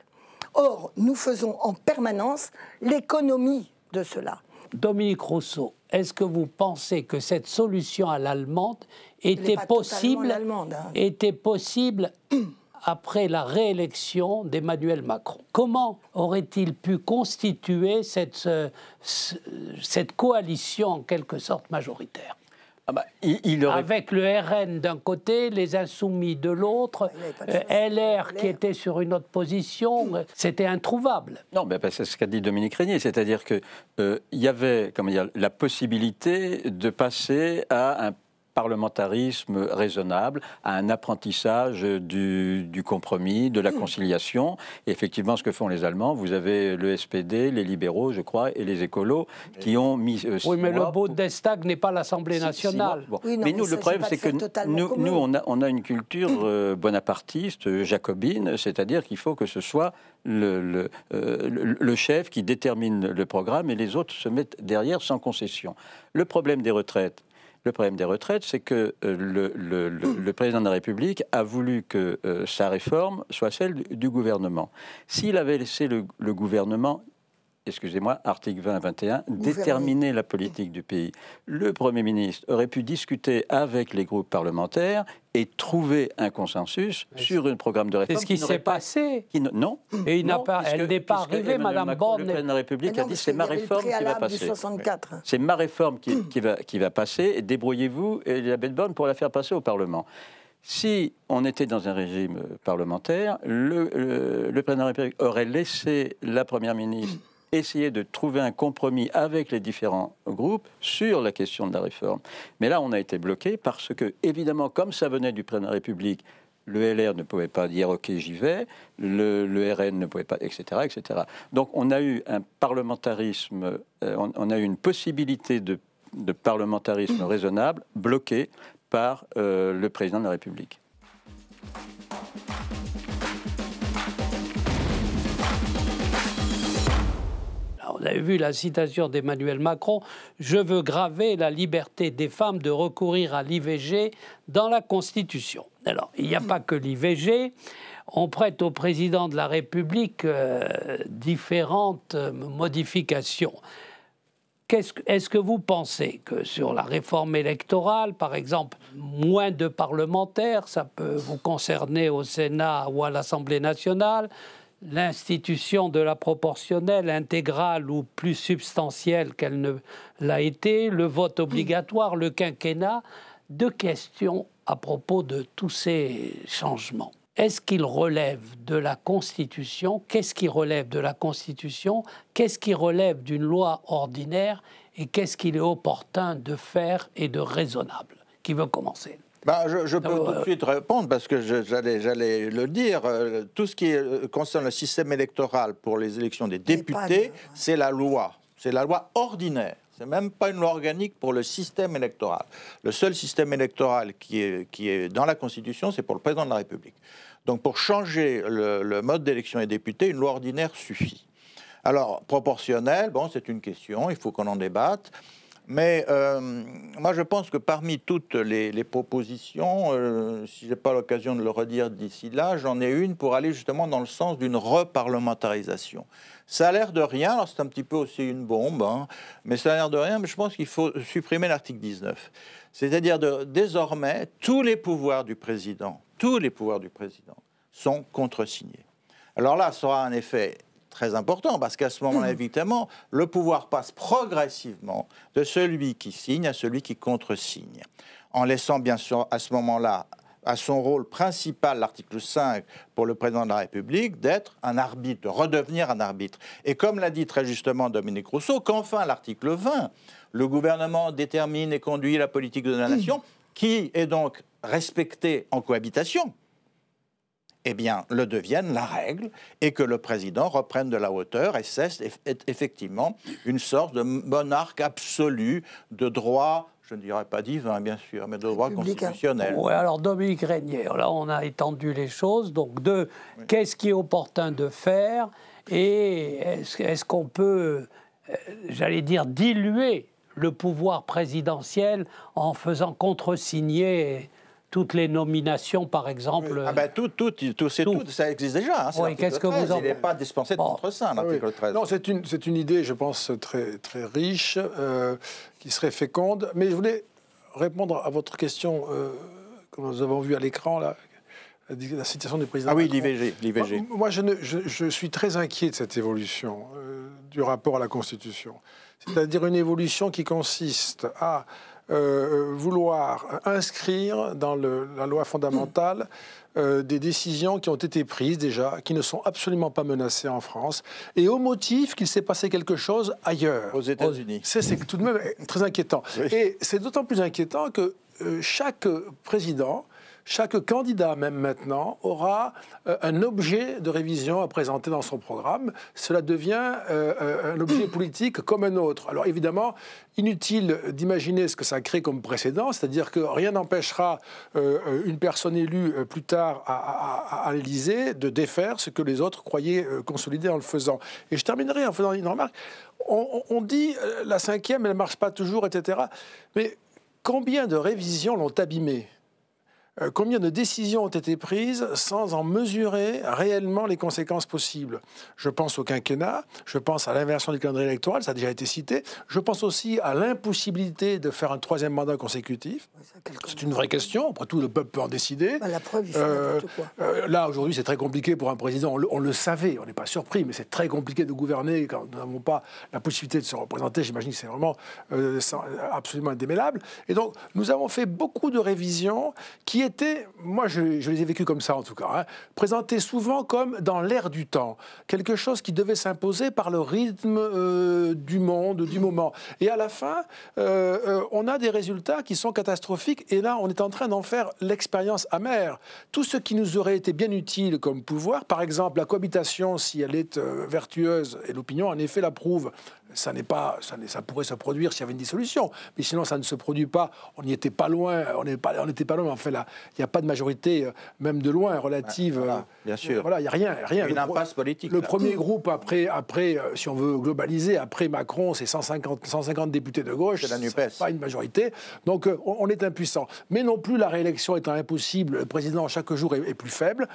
Or, nous faisons en permanence l'économie Dominique Rousseau, est-ce que vous pensez que cette solution à l'allemande hein. était possible, était [clears throat] possible après la réélection d'Emmanuel Macron Comment aurait-il pu constituer cette, euh, cette coalition en quelque sorte majoritaire ah bah, Avec le RN d'un côté, les Insoumis de l'autre, LR euh, qui était sur une autre position, c'était introuvable. Non, mais c'est ce qu'a dit Dominique Régnier, c'est-à-dire qu'il euh, il y avait comment dire, la possibilité de passer à un parlementarisme raisonnable, à un apprentissage du, compromis, de la hmm. conciliation. effectivement, ce que font les Allemands, vous avez le SPD, les libéraux, je crois, et les écolos qui ont mis. Euh, oui, mais le Bundestag n'est pas l'Assemblée nationale. mais nous, le problème, c'est que nous, on, a, on, a, une culture hmm. euh, bonapartiste, jacobine, c'est-à-dire qu'il faut que ce soit euh, le, chef qui détermine le programme et les autres se mettent derrière sans concession. Le problème des retraites, le problème des retraites, c'est que euh, le, président de la République a voulu que euh, sa réforme soit celle du gouvernement. S'il avait laissé le, gouvernement excusez-moi, article 20-21, déterminer la politique du pays. Le Premier ministre aurait pu discuter avec les groupes parlementaires et trouver un consensus sur un programme de réforme. C'est ce qui, s'est passé. non. Et il n'a pas, elle n'est pas arrivée, Madame Borne. Le président de la République a dit c'est ma réforme qui va passer. C'est ma réforme qui, va, qui va passer. débrouillez-vous, Elisabeth Borne, pour la faire passer au Parlement. Si on était dans un régime euh, parlementaire, le, le, le président de la République aurait laissé la première ministre essayer de trouver un compromis avec les différents groupes sur la question de la réforme. Mais là, on a été bloqué parce que, évidemment, comme ça venait du président de la République, le LR ne pouvait pas dire OK, j'y vais, le, RN ne pouvait pas, etc., etc. Donc on a eu un parlementarisme, euh, on, a eu une possibilité de, de parlementarisme raisonnable bloquée par euh, le président de la République. Vous avez vu la citation d'Emmanuel Macron Je veux graver la liberté des femmes de recourir à l'IVG dans la Constitution. Alors, il n'y a pas que l'IVG. On prête au président de la République euh, différentes euh, modifications. Est-ce que vous pensez que sur la réforme électorale, par exemple, moins de parlementaires, ça peut vous concerner au Sénat ou à l'Assemblée nationale, l'institution de la proportionnelle intégrale ou plus substantielle qu'elle ne l'a été, le vote obligatoire, le quinquennat, deux questions à propos de tous ces changements. Est-ce qu'il relève de la Constitution Qu'est-ce qui relève de la Constitution Qu'est-ce qui relève d'une loi ordinaire Et qu'est-ce qu'il est opportun de faire et de raisonnable Qui veut commencer bah, je, peux ah, tout de suite répondre parce que j'allais le dire. Euh, tout ce qui euh, concerne le système électoral pour les élections des députés, hein. c'est la loi. C'est la loi ordinaire. n'est même pas une loi organique pour le système électoral. Le seul système électoral qui est, dans la Constitution, c'est pour le président de la République. Donc pour changer le, le mode d'élection des députés, une loi ordinaire suffit. Alors, proportionnel, bon, c'est une question, il faut qu'on en débatte. Mais euh, moi, je pense que parmi toutes les, propositions, euh, si je n'ai pas l'occasion de le redire d'ici là, j'en ai une pour aller justement dans le sens d'une reparlementarisation. Ça a l'air de rien, alors c'est un petit peu aussi une bombe, hein. mais ça a l'air de rien, mais je pense qu'il faut supprimer l'article 19. C'est-à-dire que désormais, tous les pouvoirs du président, tous les pouvoirs du président sont contresignés. Alors là, ça aura un effet très important, parce qu'à ce moment-là, hmm. évidemment, le pouvoir passe progressivement de celui qui signe à celui qui contresigne, en laissant bien sûr à ce moment-là à son rôle principal, l'article 5, pour le président de la République, d'être un arbitre, de redevenir un arbitre. Et comme l'a dit très justement Dominique Rousseau, qu'enfin l'article 20, le gouvernement détermine et conduit la politique de la nation, hmm. qui est donc respectée en cohabitation eh bien, le devienne la règle et que le président reprenne de la hauteur et cesse est effectivement une sorte de monarque absolu de droit je ne dirais pas divin, bien sûr, mais de droit constitutionnel. Oui, alors Dominique Régnier, là on a étendu les choses, donc de qu'est-ce qui est opportun de faire et est-ce qu'on peut, euh, j'allais dire, diluer le pouvoir présidentiel en faisant contresigner toutes les nominations, par exemple. Ah ben tout, tout, tout, c'est tout. ça existe déjà. Hein, oui, qu'est-ce que vous en... Il n'est pas dispensé ça, ah l'article 13. Non, c'est une, une idée, je pense, très, très riche, euh, qui serait féconde. Mais je voulais répondre à votre question euh, que nous avons vu à l'écran, là, la citation du président. Ah oui, l'IVG. l'IVG. Moi, je, ne, je, suis très inquiet de cette évolution euh, du rapport à la Constitution. C'est-à-dire une évolution qui consiste à euh, vouloir inscrire dans la loi fondamentale euh, des décisions qui ont été prises déjà, qui ne sont absolument pas menacées en France, et au motif qu'il s'est passé quelque chose ailleurs. Aux États-Unis. C'est tout de même très inquiétant. Et c'est d'autant plus inquiétant que euh, chaque président chaque candidat, même maintenant, aura euh, un objet de révision à présenter dans son programme. Cela devient euh, euh, un objet [coughs] politique comme un autre. Alors évidemment, inutile d'imaginer ce que ça crée comme précédent, c'est-à-dire que rien n'empêchera une personne élue plus tard à, à, l'Élysée de défaire ce que les autres croyaient consolider en le faisant. Et je terminerai en faisant une remarque. On, dit la cinquième, elle ne marche pas toujours, etc. Mais combien de révisions l'ont abîmée euh, combien de décisions ont été prises sans en mesurer réellement les conséquences possibles Je pense au quinquennat, je pense à l'inversion du calendrier électoral, ça a déjà été cité, je pense aussi à l'impossibilité de faire un troisième mandat consécutif. c'est une vraie question, après tout le peuple peut en décider. Bah, la preuve, il euh, quoi. Euh, là, aujourd'hui, c'est très compliqué pour un président, on le, savait, on n'est pas surpris, mais c'est très compliqué de gouverner quand nous n'avons pas la possibilité de se représenter, j'imagine que c'est vraiment absolument indémêlable. Et donc, nous avons fait beaucoup de révisions qui moi je, les ai vécus comme ça en tout cas, hein, présentés souvent comme dans l'air du temps, quelque chose qui devait s'imposer par le rythme euh, du monde, du moment. Et à la fin, euh, euh, on a des résultats qui sont catastrophiques et là on est en train d'en faire l'expérience amère. Tout ce qui nous aurait été bien utile comme pouvoir, par exemple la cohabitation si elle est vertueuse, et l'opinion en effet la l'approuve, ça n'est pas, ça, ça, pourrait se produire s'il y avait une dissolution. Mais sinon, ça ne se produit pas. On n'y était pas loin. On n'était pas, loin. En fait, il n'y a pas de majorité, euh, même de loin, relative. Voilà, euh, bien sûr. Voilà, il n'y a rien, rien. Une impasse politique. Le premier groupe après, après, euh, si on veut globaliser, après Macron, c'est 150, 150 députés de gauche. C'est la Pas une majorité. Donc, on, est impuissant. Mais non plus, la réélection étant impossible, le président chaque jour est, plus faible.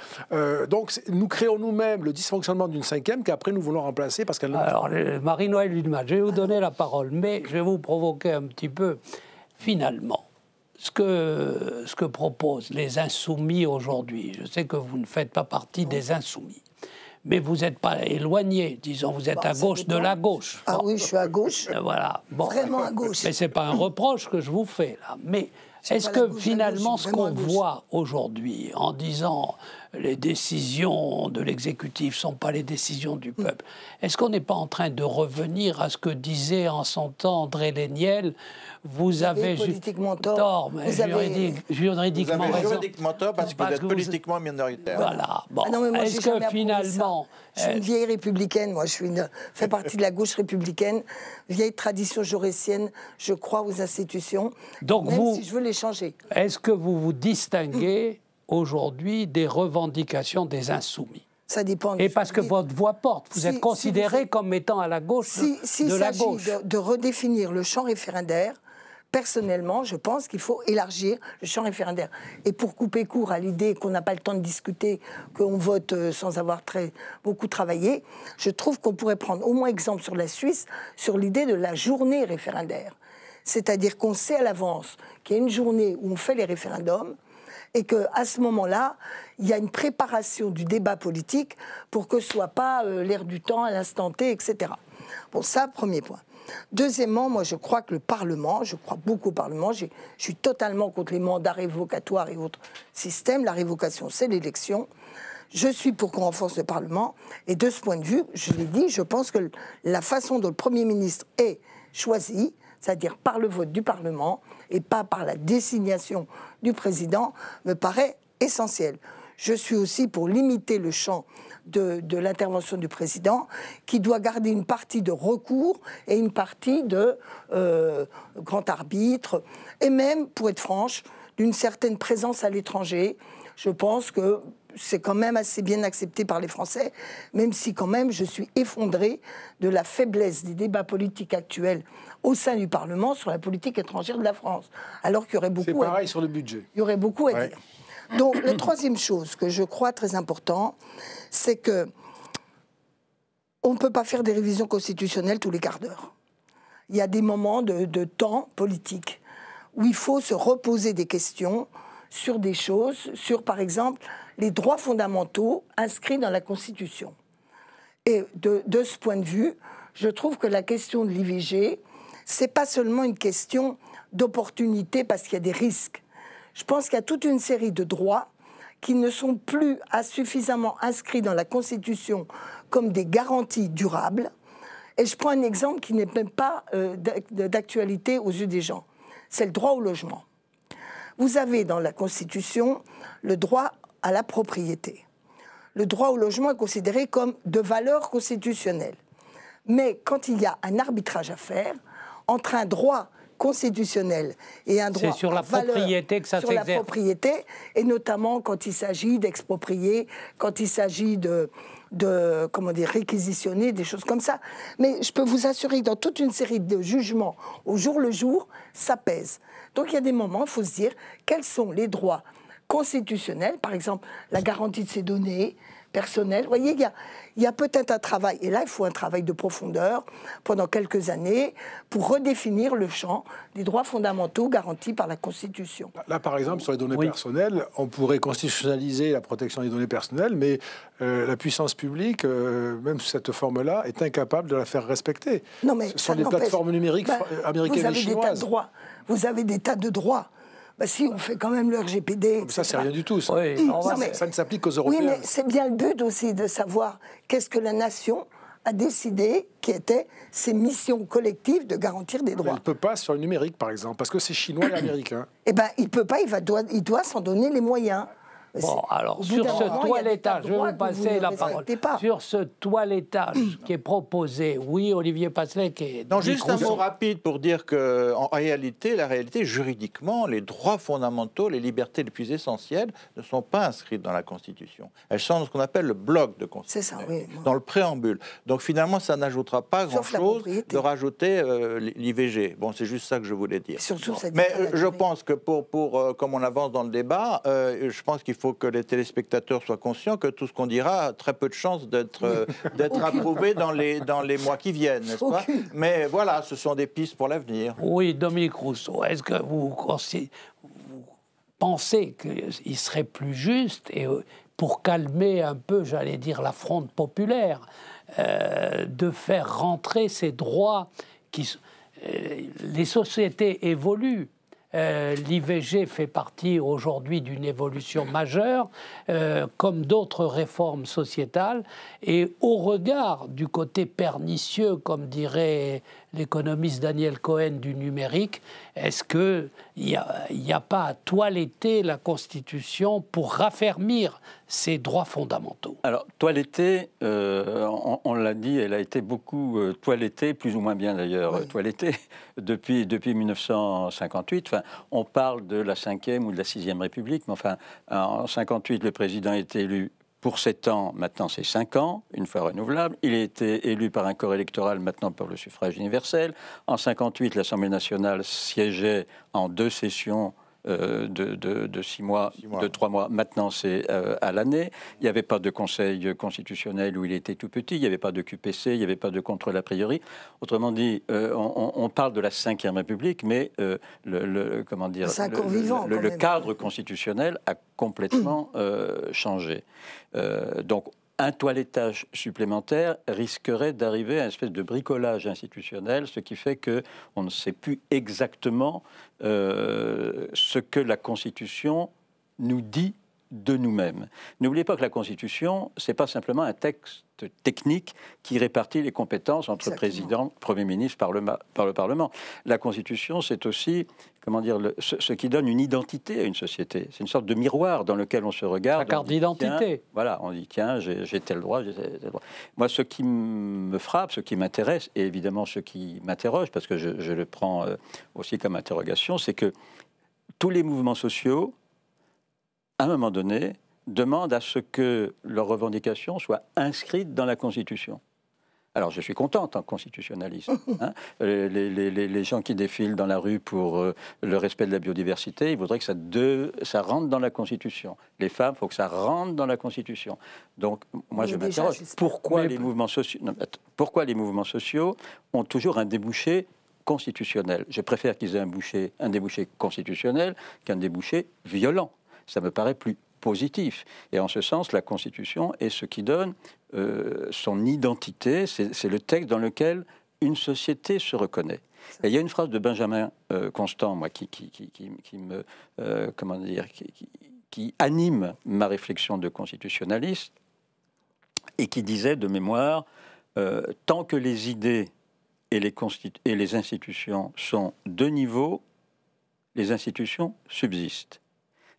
donc, nous créons nous-mêmes le dysfonctionnement d'une cinquième qu'après nous voulons remplacer parce qu'elle. Alors, Marie-Noël je vais vous donner la parole, mais je vais vous provoquer un petit peu. Finalement, ce que, ce que proposent les insoumis aujourd'hui, je sais que vous ne faites pas partie des insoumis, mais vous n'êtes pas éloigné, disons, vous êtes bah, à gauche de la gauche. Ah oui, je suis à gauche. Euh, voilà, Vraiment à gauche. Mais ce n'est pas un reproche que je vous fais, là. Mais est-ce que finalement, ce qu'on voit aujourd'hui, en disant les décisions de l'exécutif ne sont pas les décisions du mm. peuple. Est-ce qu'on n'est pas en train de revenir à ce que disait en son temps André Léniel vous, avez, juridiquement tort, vous avez... juridiquement, tort parce, que vous êtes politiquement minoritaire. Voilà. Ah est-ce que finalement, je suis une euh, vieille républicaine, moi, je suis une... fais partie de la gauche républicaine, vieille tradition jaurétienne, je crois aux institutions, Donc vous, si je veux les changer. Est-ce que vous vous distinguez aujourd'hui des revendications des insoumis. Ça dépend. Et parce que votre voix porte, vous êtes considéré comme étant à la gauche si, de la gauche. De, de redéfinir le champ référendaire, personnellement, je pense qu'il faut élargir le champ référendaire. Et pour couper court à l'idée qu'on n'a pas le temps de discuter, qu'on vote euh, sans avoir très, beaucoup travaillé, je trouve qu'on pourrait prendre au moins exemple sur la Suisse, sur l'idée de la journée référendaire. C'est-à-dire qu'on sait à l'avance qu'il y a une journée où on fait les référendums, et à ce moment-là, il y a une préparation du débat politique pour que ce soit pas euh, l'air du temps à l'instant T, etc. Bon, ça, premier point. Deuxièmement, moi je crois que le Parlement, je crois beaucoup au Parlement, je suis totalement contre les mandats révocatoires et autres systèmes. La révocation, c'est l'élection. Je suis pour qu'on renforce le Parlement. Et de ce point de vue, je l'ai dit, je pense que la façon dont le Premier ministre est choisi c'est-à-dire par le vote du Parlement et pas par la désignation du président, me paraît essentiel. Je suis aussi pour limiter le champ de, l'intervention du président, qui doit garder une partie de recours et une partie de euh, grand arbitre, et même, pour être franche, d'une certaine présence à l'étranger. Je pense que c'est quand même assez bien accepté par les Français, même si quand même je suis effondrée de la faiblesse des débats politiques actuels au sein du Parlement sur la politique étrangère de la France. Alors qu'il y aurait beaucoup. C'est pareil sur le budget. Il y aurait beaucoup à dire. Donc, la troisième chose que je crois très importante, c'est que on ne peut pas faire des révisions constitutionnelles tous les quarts d'heure. Il y a des moments de, temps politique où il faut se reposer des questions sur des choses, sur par exemple les droits fondamentaux inscrits dans la Constitution. Et de, de ce point de vue, je trouve que la question de l'IVG c'est pas seulement une question d'opportunité parce qu'il y a des risques. Je pense qu'il y a toute une série de droits qui ne sont plus suffisamment inscrits dans la Constitution comme des garanties durables. Et je prends un exemple qui n'est même pas euh, d'actualité aux yeux des gens. C'est le droit au logement. Vous avez dans la Constitution le droit à la propriété. Le droit au logement est considéré comme de valeur constitutionnelle. Mais quand il y a un arbitrage à faire, entre un droit constitutionnel et un droit sur la propriété que ça sur la propriété et notamment quand il s'agit d'exproprier, quand il s'agit de de comment dire réquisitionner des choses comme ça. Mais je peux vous assurer dans toute une série de jugements au jour le jour, ça pèse. Donc il y a des moments, il faut se dire quels sont les droits constitutionnels, par exemple la garantie de ces données personnelles. voyez, il il y a peut-être un travail, et là il faut un travail de profondeur pendant quelques années pour redéfinir le champ des droits fondamentaux garantis par la Constitution. Là par exemple sur les données personnelles, on pourrait constitutionnaliser la protection des données personnelles, mais euh, la puissance publique, euh, même sous cette forme-là, est incapable de la faire respecter. Non mais ce sont plateformes numériques ben, euh, américaines vous avez Des de Vous avez des tas de droits bah, si, on fait quand même le RGPD. ça, c'est rien du tout. Ça, hum, ne s'applique qu'aux Européens. Oui, mais c'est bien le but aussi de savoir qu'est-ce que la nation a décidé qui étaient ses missions collectives de garantir des droits. il ne peut pas sur le numérique, par exemple, parce que c'est chinois et américain. Eh bien, il ne peut pas, il, va, il doit s'en donner les moyens. Bon, alors, sur ce toilettage, je vais vous passer la parole. Sur ce toilettage qui est proposé, oui, Olivier Passelet qui est... Non, juste un mot rapide pour dire que, en réalité, la réalité, juridiquement, les droits fondamentaux, les libertés les plus essentielles ne sont pas inscrites dans la Constitution. Elles sont dans ce qu'on appelle le bloc de Constitution. Ça, oui, dans le préambule. Donc, finalement, ça n'ajoutera pas grand-chose de rajouter euh, l'IVG. Bon, c'est juste ça que je voulais dire. Mais euh, je pense que pour, pour euh, comme on avance dans le débat, je pense qu'il faut que les téléspectateurs soient conscients que tout ce qu'on dira a très peu de chances d'être euh, [laughs] d'être approuvé dans les, dans les mois qui viennent, Mais voilà, ce sont des pistes pour l'avenir. Oui, Dominique Rousseau, est-ce que vous, pensez qu'il serait plus juste et euh, pour calmer un peu, j'allais dire, la fronde populaire, euh, de faire rentrer ces droits qui... les sociétés évoluent, euh, L'IVG fait partie aujourd'hui d'une évolution majeure, euh, comme d'autres réformes sociétales. Et au regard du côté pernicieux, comme dirait l'économiste Daniel Cohen du numérique, est-ce qu'il n'y a, pas à toiletter la Constitution pour raffermir ses droits fondamentaux Alors, toiletter, euh, on, l'a dit, elle a été beaucoup euh, toiletter, plus ou moins bien d'ailleurs toiletter [laughs] depuis, depuis 1958. on parle de la 5e ou de la 6e République, mais enfin, en 58, le président est élu pour 7 ans, maintenant c'est 5 ans, une fois renouvelable. Il a été élu par un corps électoral, maintenant par le suffrage universel. En 58, l'Assemblée nationale siégeait en deux sessions euh, de, de, six mois, de trois mois. Maintenant, c'est euh, à l'année. Il n'y avait pas de Conseil constitutionnel où il était tout petit. Il n'y avait pas de QPC. Il n'y avait pas de contrôle a priori. Autrement dit, euh, on, parle de la Ve République, mais le, comment dire, le cadre constitutionnel a complètement changé. donc, un toilettage supplémentaire risquerait d'arriver à une espèce de bricolage institutionnel, ce qui fait que on ne sait plus exactement euh, ce que la Constitution nous dit de nous-mêmes. N'oubliez pas que la Constitution, ce n'est pas simplement un texte technique qui répartit les compétences entre président, Premier ministre, par le Parlement. La Constitution, c'est aussi comment dire, ce, qui donne une identité à une société. C'est une sorte de miroir dans lequel on se regarde. La carte d'identité. Voilà, on dit, tiens, j'ai tel droit, j'ai tel droit. Moi, ce qui me frappe, ce qui m'intéresse, et évidemment ce qui m'interroge, parce que je, le prends euh, aussi comme interrogation, c'est que tous les mouvements sociaux à un moment donné, demande à ce que leurs revendications soient inscrites dans la Constitution. Alors je suis content en tant constitutionnaliste. [laughs] Hein. Les, les, les, les, gens qui défilent dans la rue pour euh, le respect de la biodiversité, ils voudraient que ça, deux ça rentre dans la Constitution. Les femmes, il faut que ça rentre dans la Constitution. Donc moi je m'interroge, pourquoi, les mouvements sociaux, pourquoi les mouvements sociaux ont toujours un débouché constitutionnel Je préfère qu'ils aient un, boucher, un débouché constitutionnel qu'un débouché violent ça me paraît plus positif. Et en ce sens, la Constitution est ce qui donne euh, son identité, c'est le texte dans lequel une société se reconnaît. Et il y a une phrase de Benjamin euh, Constant, moi, qui, qui, me, euh, comment dire, qui, anime ma réflexion de constitutionnaliste et qui disait de mémoire tant que les idées et les, et les institutions sont de niveau, les institutions subsistent.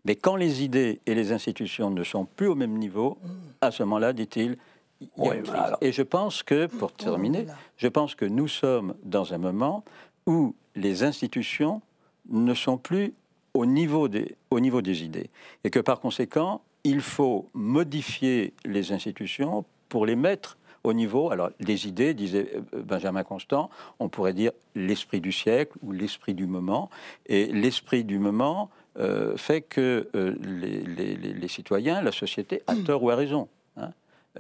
Mais quand les idées et les institutions ne sont plus au même niveau, à ce moment-là, dit-il, il y a une Et je pense que, pour oh terminer, je pense que nous sommes dans un moment où les institutions ne sont plus au niveau des, au niveau des idées. Et que par conséquent, il faut modifier les institutions pour les mettre au niveau, alors les idées, disait euh, euh, Benjamin Constant, on pourrait dire l'esprit du siècle ou l'esprit du moment. Et l'esprit du moment, euh, fait que euh, les, citoyens, la société, a hmm. tort ou a raison, hein,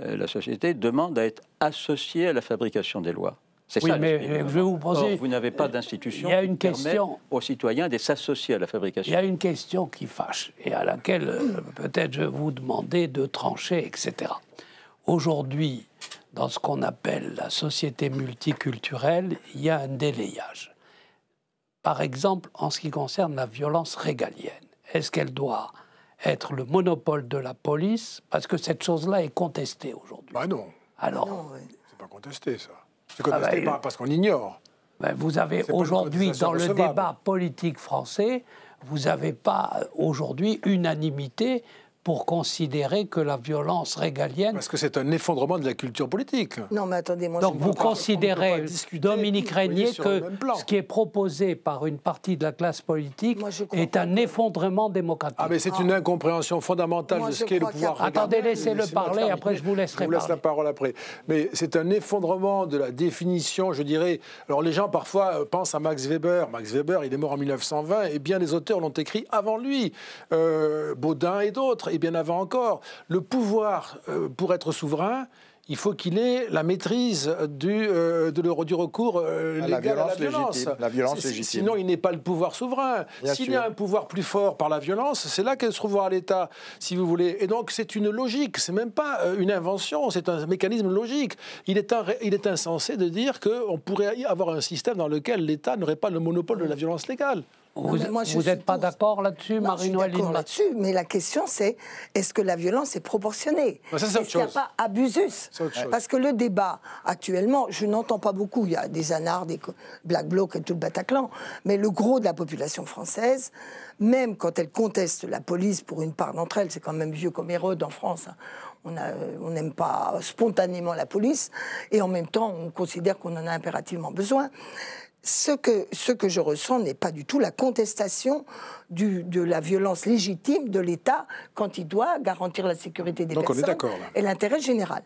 euh, la société demande à être associée à la fabrication des lois. C'est ça, mais je vais vous poser. vous n'avez pas d'institution qui question, aux citoyens de s'associer à la fabrication. Il y a une question qui fâche et à laquelle peut-être je vous demander de trancher, etc. Aujourd'hui, dans ce qu'on appelle la société multiculturelle, il y a un délayage par exemple en ce qui concerne la violence régalienne. Est-ce qu'elle doit être le monopole de la police Parce que cette chose-là est contestée aujourd'hui. Bah non. Alors. C'est pas contesté, ça. C'est ah bah, contesté pas parce qu'on ignore. Bah, vous avez aujourd'hui, dans le débat politique français, vous n'avez pas euh, aujourd'hui unanimité pour considérer que la violence régalienne. Parce que c'est un effondrement de la culture politique. Non, mais attendez, moi Donc vous considérez, Dominique Régnier, que ce qui est proposé par une partie de la classe politique est un effondrement démocratique. Ah, mais c'est une ah. incompréhension fondamentale de ce qu'est le pouvoir. attendez, laissez-le parler, après je vous laisserai parler. Je vous laisse la parole après. Mais c'est un effondrement de la définition, je dirais. Alors les gens parfois euh, pensent à Max Weber. Max Weber, il est mort en 1920, et bien les auteurs l'ont écrit avant lui, euh, Baudin et d'autres et bien avant encore. Le pouvoir, euh, pour être souverain, il faut qu'il ait la maîtrise du, euh, de du recours euh, ah, légal la violence, à la violence. Sinon, il n'est pas le pouvoir souverain. S'il y a un pouvoir plus fort par la violence, c'est là qu'elle se trouvera à l'État, si vous voulez. Et donc, c'est une logique, c'est même pas une invention, c'est un mécanisme logique. Il est, il est insensé de dire qu'on pourrait avoir un système dans lequel l'État n'aurait pas le monopole de la violence légale. Vous n'êtes pas d'accord là-dessus, Marine Je suis d'accord là-dessus, mais la question c'est est-ce que la violence est proportionnée bah, Est-ce qu'il n'y a pas abusus Parce que le débat actuellement, je n'entends pas beaucoup. Il y a des anards, des Black Blocs et tout le Bataclan, mais le gros de la population française, même quand elle conteste la police pour une part d'entre elles, c'est quand même vieux comme Hérode en France. Hein. Euh, on n'aime pas spontanément la police et en même temps on considère qu'on en a impérativement besoin ce que, ce que je ressens n'est pas du tout la contestation du, de la violence légitime de l'État quand il doit garantir la sécurité des personnes et l'intérêt général.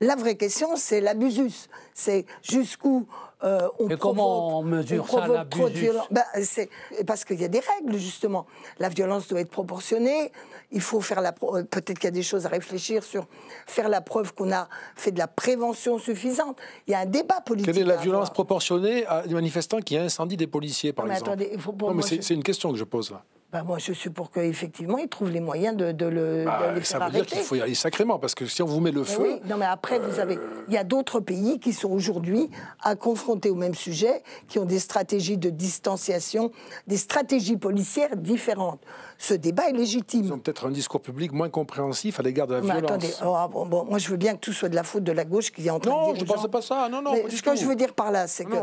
La vraie question, c'est l'abusus. C'est jusqu'où euh, on Mais comment on mesure on ben, Parce qu'il y a des règles, justement. La violence doit être proportionnée. Il faut faire la euh, peut-être qu'il y a des choses à réfléchir sur faire la preuve qu'on a fait de la prévention suffisante. Il y a un débat politique. Quelle est la violence proportionnée à des manifestants qui incendient des policiers, par mais exemple faut c'est une question que je pose là. Bah, moi, je suis pour qu'effectivement, ils trouvent les moyens de, le bah, Ça veut dire qu'il faut y aller sacrément, parce que si on vous met le eh feu. Oui, non, mais après, vous avez. Euh, il y a d'autres pays qui sont aujourd'hui à confronter au même sujet, qui ont des stratégies de distanciation, des stratégies policières différentes ce débat est légitime. C'est peut-être un discours public moins compréhensif à l'égard de la mais violence. Attendez, oh, moi je veux bien que tout soit de la faute de la gauche qui est en train non, de Non, je ne pense pas ça. Non, non. ce que je veux dire par là, c'est que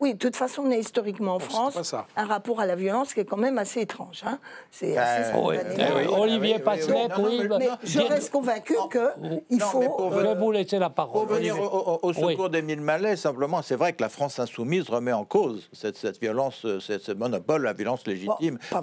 oui, de toute façon, on est historiquement en France un rapport à la violence qui est quand même assez étrange. Hein. C'est ben, oui. Eh oui. Olivier eh eh Passelet, oui. Mais bah, je reste convaincu oh. qu'il oh. faut. Je vais vous laisser la parole. Pour venir au secours d'Emile malais. simplement, c'est vrai que la France insoumise remet en cause cette violence, euh, ce monopole, la violence légitime. Ah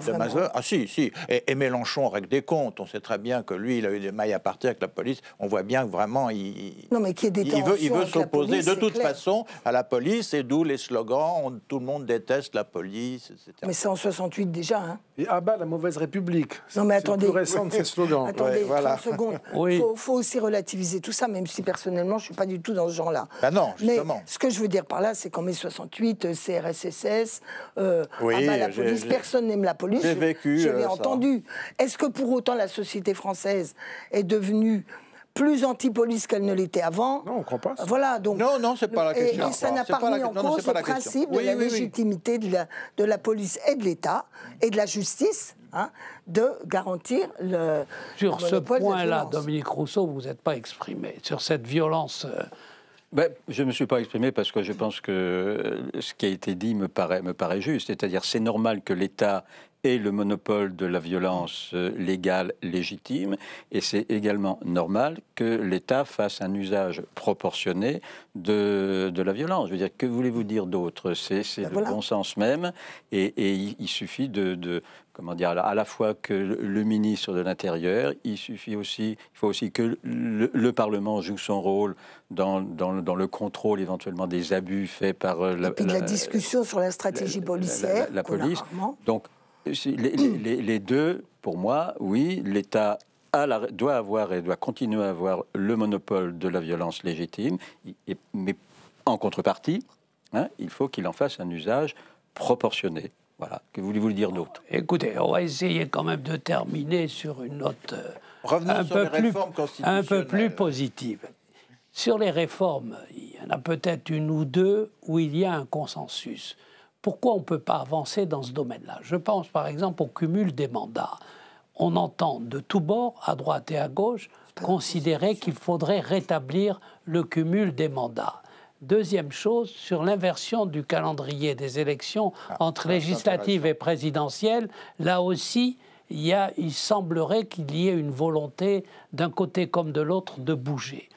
si, si. Et, et, Mélenchon règle des comptes. On sait très bien que lui, il a eu des mailles à partir avec la police. On voit bien que vraiment, il, non, mais il, il veut, il veut s'opposer de toute façon à la police, et d'où les slogans tout le monde déteste la police, etc. Mais c'est en 68 déjà. Hein. ah bah, la mauvaise République. Non, mais attendez. C'est plus récent ces slogans. attendez, Il [laughs] faut, faut, aussi relativiser tout ça, même si personnellement, je ne suis pas du tout dans ce genre-là. Ben non, justement. Mais ce que je veux dire par là, c'est qu'en mai 68, euh, CRSS, euh, ah bah, la police, personne n'aime la police. J'ai vécu. Je, euh, est-ce que pour autant la société française est devenue plus anti-police qu'elle ne l'était avant. Non, on ne croit pas. Voilà, donc, non, non, n'est pas la question. Et, ça n'a pas remis en cause le principe de la légitimité De, la, police et de l'État et de la justice hein, de garantir le. Sur ce point-là, Dominique Rousseau, vous n'êtes pas exprimé. Sur cette violence. Euh, ben, je ne me suis pas exprimé parce que je pense que ce qui a été dit me paraît, me paraît juste. C'est-à-dire, c'est normal que l'État le monopole de la violence euh, légale légitime et c'est également normal que l'État fasse un usage proportionné de, de, la violence. Je veux dire, que voulez-vous dire d'autre C'est ben le bon sens même et, il, suffit de, comment dire, à la fois que le ministre de l'Intérieur, il suffit aussi, il faut aussi que le, Parlement joue son rôle dans, dans, le contrôle éventuellement des abus faits par euh, la, Et puis de la, discussion sur la stratégie policière. La, la police. Donc les, deux, pour moi, oui, l'État doit avoir et doit continuer à avoir le monopole de la violence légitime, mais en contrepartie, hein, il faut qu'il en fasse un usage proportionné. Voilà. Que voulez-vous dire d'autre Écoutez, on va essayer quand même de terminer sur une note euh, un, peu plus, un peu plus positive. Sur les réformes, il y en a peut-être une ou deux où il y a un consensus. Pourquoi on ne peut pas avancer dans ce domaine-là Je pense par exemple au cumul des mandats. On entend de tous bords, à droite et à gauche, considérer qu'il faudrait rétablir le cumul des mandats. Deuxième chose, sur l'inversion du calendrier des élections ah, entre législatives et présidentielles, là aussi, il semblerait qu'il y ait une volonté d'un côté comme de l'autre de bouger.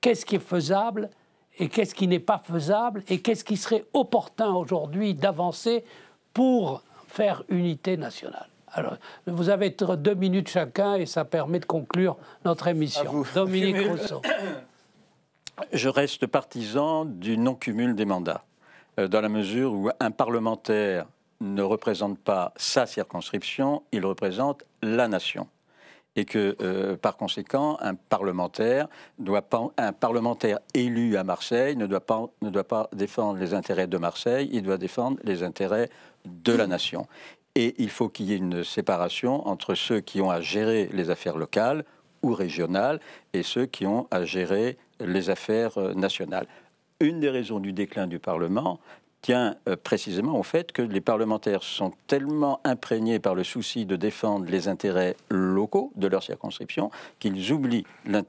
Qu'est-ce qui est faisable et qu'est-ce qui n'est pas faisable et qu'est-ce qui serait opportun aujourd'hui d'avancer pour faire unité nationale. Alors, vous avez deux minutes chacun et ça permet de conclure notre émission. Dominique Rousseau. [coughs] Je reste partisan du non-cumul des mandats, euh, dans la mesure où un parlementaire ne représente pas sa circonscription, il représente la nation et que euh, par conséquent, un parlementaire, un parlementaire élu à Marseille ne doit, pas, ne doit pas défendre les intérêts de Marseille, il doit défendre les intérêts de la nation. Et il faut qu'il y ait une séparation entre ceux qui ont à gérer les affaires locales ou régionales et ceux qui ont à gérer les affaires euh, nationales. Une des raisons du déclin du Parlement, tient euh, précisément au fait que les parlementaires sont tellement imprégnés par le souci de défendre les intérêts locaux de leur circonscription qu'ils oublient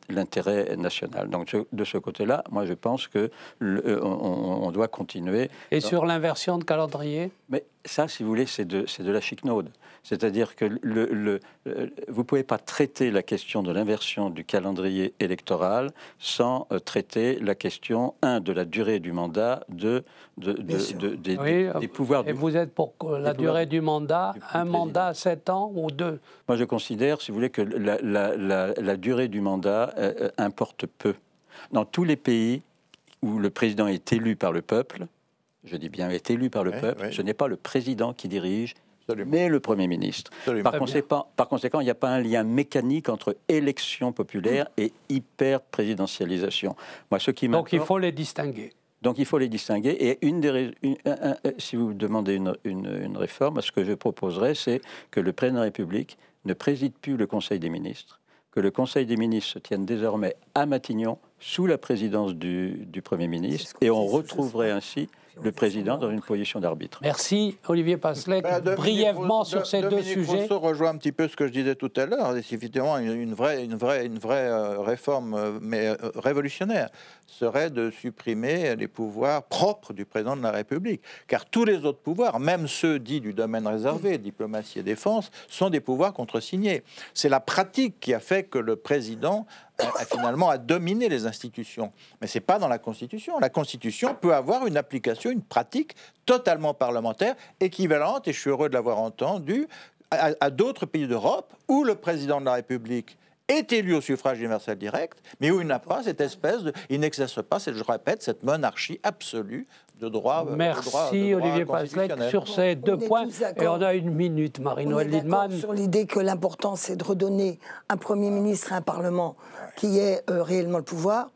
l'intérêt national. Donc de ce côté-là, moi je pense que euh, on, doit continuer. Et sur l'inversion de calendrier Mais ça, si vous voulez, c'est de, de la chiquenaude. C'est-à-dire que le, euh, vous ne pouvez pas traiter la question de l'inversion du calendrier électoral sans euh, traiter la question, un, de la durée du mandat, deux, de, de, de, des, oui, euh, pouvoirs. Et vous êtes pour la durée du mandat, un mandat, sept ans ou deux Moi, je considère, si vous voulez, que la, durée du mandat importe peu. Dans tous les pays où le président est élu par le peuple, je dis bien est élu par le peuple, ce n'est pas le président qui dirige, mais le Premier ministre. Par conséquent, il n'y a pas un lien mécanique entre élection populaire mmh. et hyper-présidentialisation. Moi, ce qui Donc il faut les distinguer. Donc il faut les distinguer. Et une des, euh, si vous demandez une, réforme, ce que je proposerais, c'est que le président de la République ne préside plus le Conseil des ministres, que le Conseil des ministres se tienne désormais à Matignon sous la présidence du, du Premier ministre, et on retrouverait ainsi le président dans une position d'arbitre. Merci Olivier Passelet. Bah, brièvement sur ces deux sujets. Rousseau rejoint un petit peu ce que je disais tout à l'heure. C'est évidemment une vraie, une vraie, une vraie euh, réforme, euh, mais euh, révolutionnaire serait de supprimer les pouvoirs propres du président de la République. Car tous les autres pouvoirs, même ceux dits du domaine réservé, diplomatie et défense, sont des pouvoirs contresignés. C'est la pratique qui a fait que le président a, finalement à dominer les institutions. Mais ce n'est pas dans la Constitution. La Constitution peut avoir une application, une pratique totalement parlementaire, équivalente, et je suis heureux de l'avoir entendu, à d'autres pays d'Europe où le président de la République est élu au suffrage universel direct, mais où il n'a pas cette espèce de, il n'exerce pas, je répète, cette monarchie absolue de droit. Euh, Merci Olivier Pasquet sur ces deux points. Et on a une minute, Marie-Noëlle Marie-Noël Lidman. Sur l'idée que l'important c'est de redonner un premier ministre et un parlement qui ait euh, réellement le pouvoir.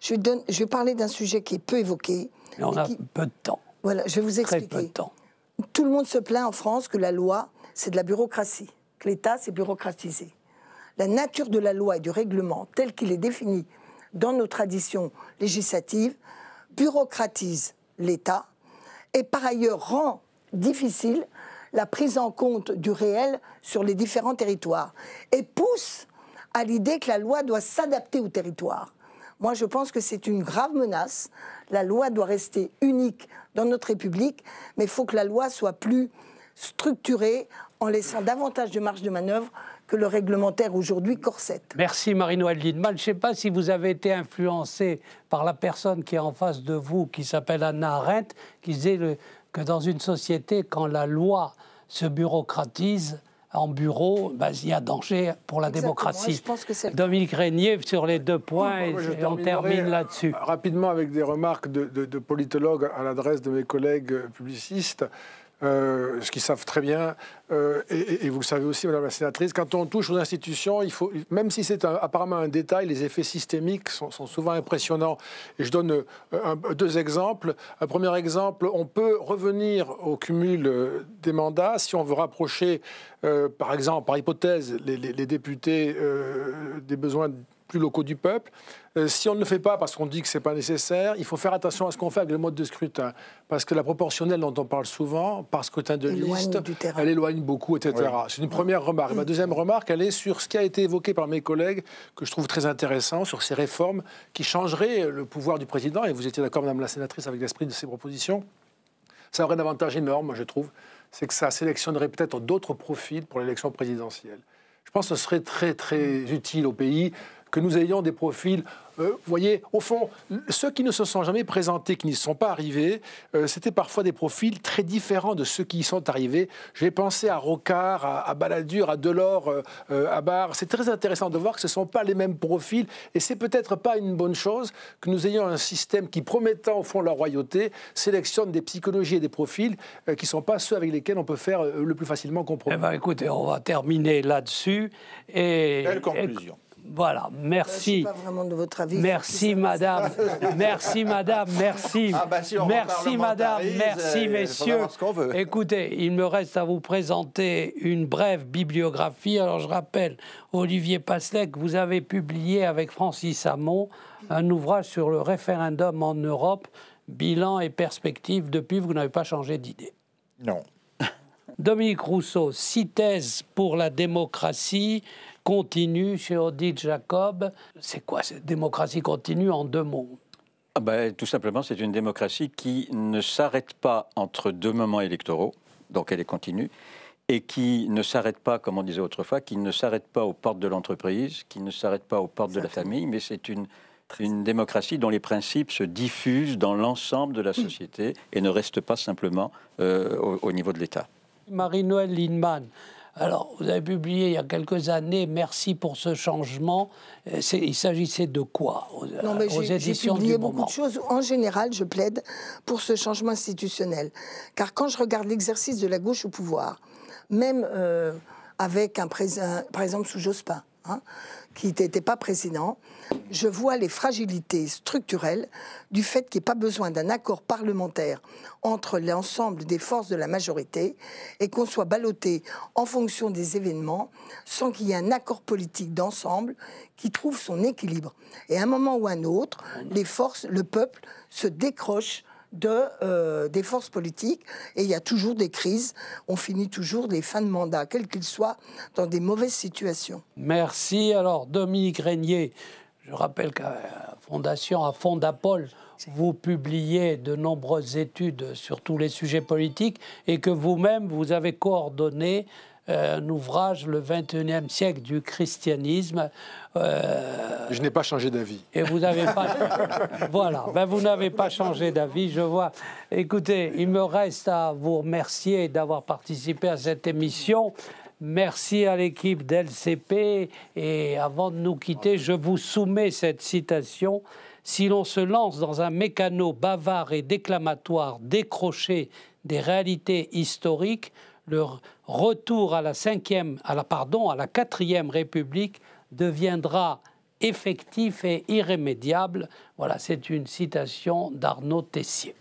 Je, vais parler d'un sujet qui est peu évoqué. on a peu de temps. Voilà, je vous expliquer. Très peu de temps. Tout le monde se plaint en France que la loi, c'est de la bureaucratie, que l'État, c'est bureaucratisé la nature de la loi et du règlement tel qu'il est défini dans nos traditions législatives bureaucratise l'État et par ailleurs rend difficile la prise en compte du réel sur les différents territoires et pousse à l'idée que la loi doit s'adapter au territoire. Moi, je pense que c'est une grave menace. La loi doit rester unique dans notre République, mais il faut que la loi soit plus structurée en laissant davantage de marge de manœuvre que le réglementaire aujourd'hui corsette. Merci Marie-Noël Lindman. Je ne sais pas si vous avez été influencé par la personne qui est en face de vous, qui s'appelle Anna Arendt, qui disait le, que dans une société, quand la loi se bureaucratise, en bureau, ben, il y a danger pour la démocratie. Je pense que Dominique Régnier sur les deux points, et, termine euh, là-dessus. Rapidement avec des remarques de, de politologue à l'adresse de mes collègues publicistes. Euh, ce qu'ils savent très bien, euh, et, vous le savez aussi, Madame la Sénatrice, quand on touche aux institutions, il faut, même si c'est apparemment un détail, les effets systémiques sont, souvent impressionnants. Et je donne euh, deux exemples. Un premier exemple, on peut revenir au cumul des mandats si on veut rapprocher, par exemple, par hypothèse, les, les députés des besoins plus locaux du peuple. Euh, si on ne le fait pas parce qu'on dit que ce n'est pas nécessaire, il faut faire attention à ce qu'on fait avec le mode de scrutin. Parce que la proportionnelle dont on parle souvent, par scrutin de liste, elle éloigne beaucoup, etc. C'est une première remarque. Ma deuxième mm. remarque, elle est sur ce qui a été évoqué par mes collègues, que je trouve très intéressant, sur ces réformes qui changeraient le pouvoir du président. Et vous étiez d'accord, Madame la Sénatrice, avec l'esprit de ces propositions. Ça aurait un avantage énorme, je trouve, c'est que ça sélectionnerait peut-être d'autres profils pour l'élection présidentielle. Je pense que ce serait très, très utile au pays que nous ayons des profils euh, vous voyez, au fond, ceux qui ne se sont jamais présentés, qui n'y sont pas arrivés, euh, c'était parfois des profils très différents de ceux qui y sont arrivés. J'ai pensé à Rocard, à, à Balladur, à Delors, euh, à Barre. C'est très intéressant de voir que ce ne sont pas les mêmes profils et c'est peut-être pas une bonne chose que nous ayons un système qui, promettant au fond la royauté, sélectionne des psychologies et des profils qui ne sont pas ceux avec lesquels on peut faire le plus facilement compromis. Eh ben, écoutez, on va terminer là-dessus. Et... Belle conclusion. Voilà, euh, merci. de votre avis. Merci, madame. merci, madame. Merci. Ah, bah, merci, madame. Merci, messieurs. Écoutez, il me reste à vous présenter une brève bibliographie. Alors, je rappelle, Olivier que vous avez publié avec Francis Hamon un ouvrage sur le référendum en Europe, bilan et perspective. Depuis, vous n'avez pas changé d'idée. Non. [laughs] Dominique Rousseau, six thèses pour la démocratie, continue chez Odile Jacob. C'est quoi cette démocratie continue en deux mots ah ben, Tout simplement, c'est une démocratie qui ne s'arrête pas entre deux moments électoraux, donc elle est continue, et qui ne s'arrête pas, comme on disait autrefois, qui ne s'arrête pas aux portes de l'entreprise, qui ne s'arrête pas aux portes de la famille, mais c'est une, une démocratie dont les principes se diffusent dans l'ensemble de la mmh. société et ne restent pas simplement euh, au, niveau de l'État. Marie-Noëlle Lindemann, alors, vous avez publié il y a quelques années Merci pour ce changement. Euh, il s'agissait de quoi aux, euh, non, mais aux éditions publié beaucoup de choses. En général, je plaide pour ce changement institutionnel. Car quand je regarde l'exercice de la gauche au pouvoir, même euh, avec un, par exemple sous Jospin, hein, qui n'était pas précédent, je vois les fragilités structurelles du fait qu'il n'y ait pas besoin d'un accord parlementaire entre l'ensemble des forces de la majorité et qu'on soit ballotté en fonction des événements sans qu'il y ait un accord politique d'ensemble qui trouve son équilibre. Et à un moment ou à un autre, les forces, le peuple se décrochent de, euh, des forces politiques. Et il y a toujours des crises. On finit toujours des fins de mandat, quels qu'ils soient, dans des mauvaises situations. Merci. Alors, Dominique Régnier, je rappelle qu'à Fondation, à Fondapol, vous publiez de nombreuses études sur tous les sujets politiques et que vous-même, vous avez coordonné un euh, ouvrage, Le 21e siècle du christianisme. Euh, je n'ai pas changé d'avis. Et vous n'avez pas. [laughs] voilà, ben, vous n'avez pas changé d'avis, je vois. Écoutez, il me reste à vous remercier d'avoir participé à cette émission. Merci à l'équipe d'LCP. Et avant de nous quitter, je vous soumets cette citation. Si l'on se lance dans un mécano bavard et déclamatoire décroché des réalités historiques, le, retour à la cinquième, à la, pardon, à la quatrième République deviendra effectif et irrémédiable. Voilà, c'est une citation d'Arnaud Tessier.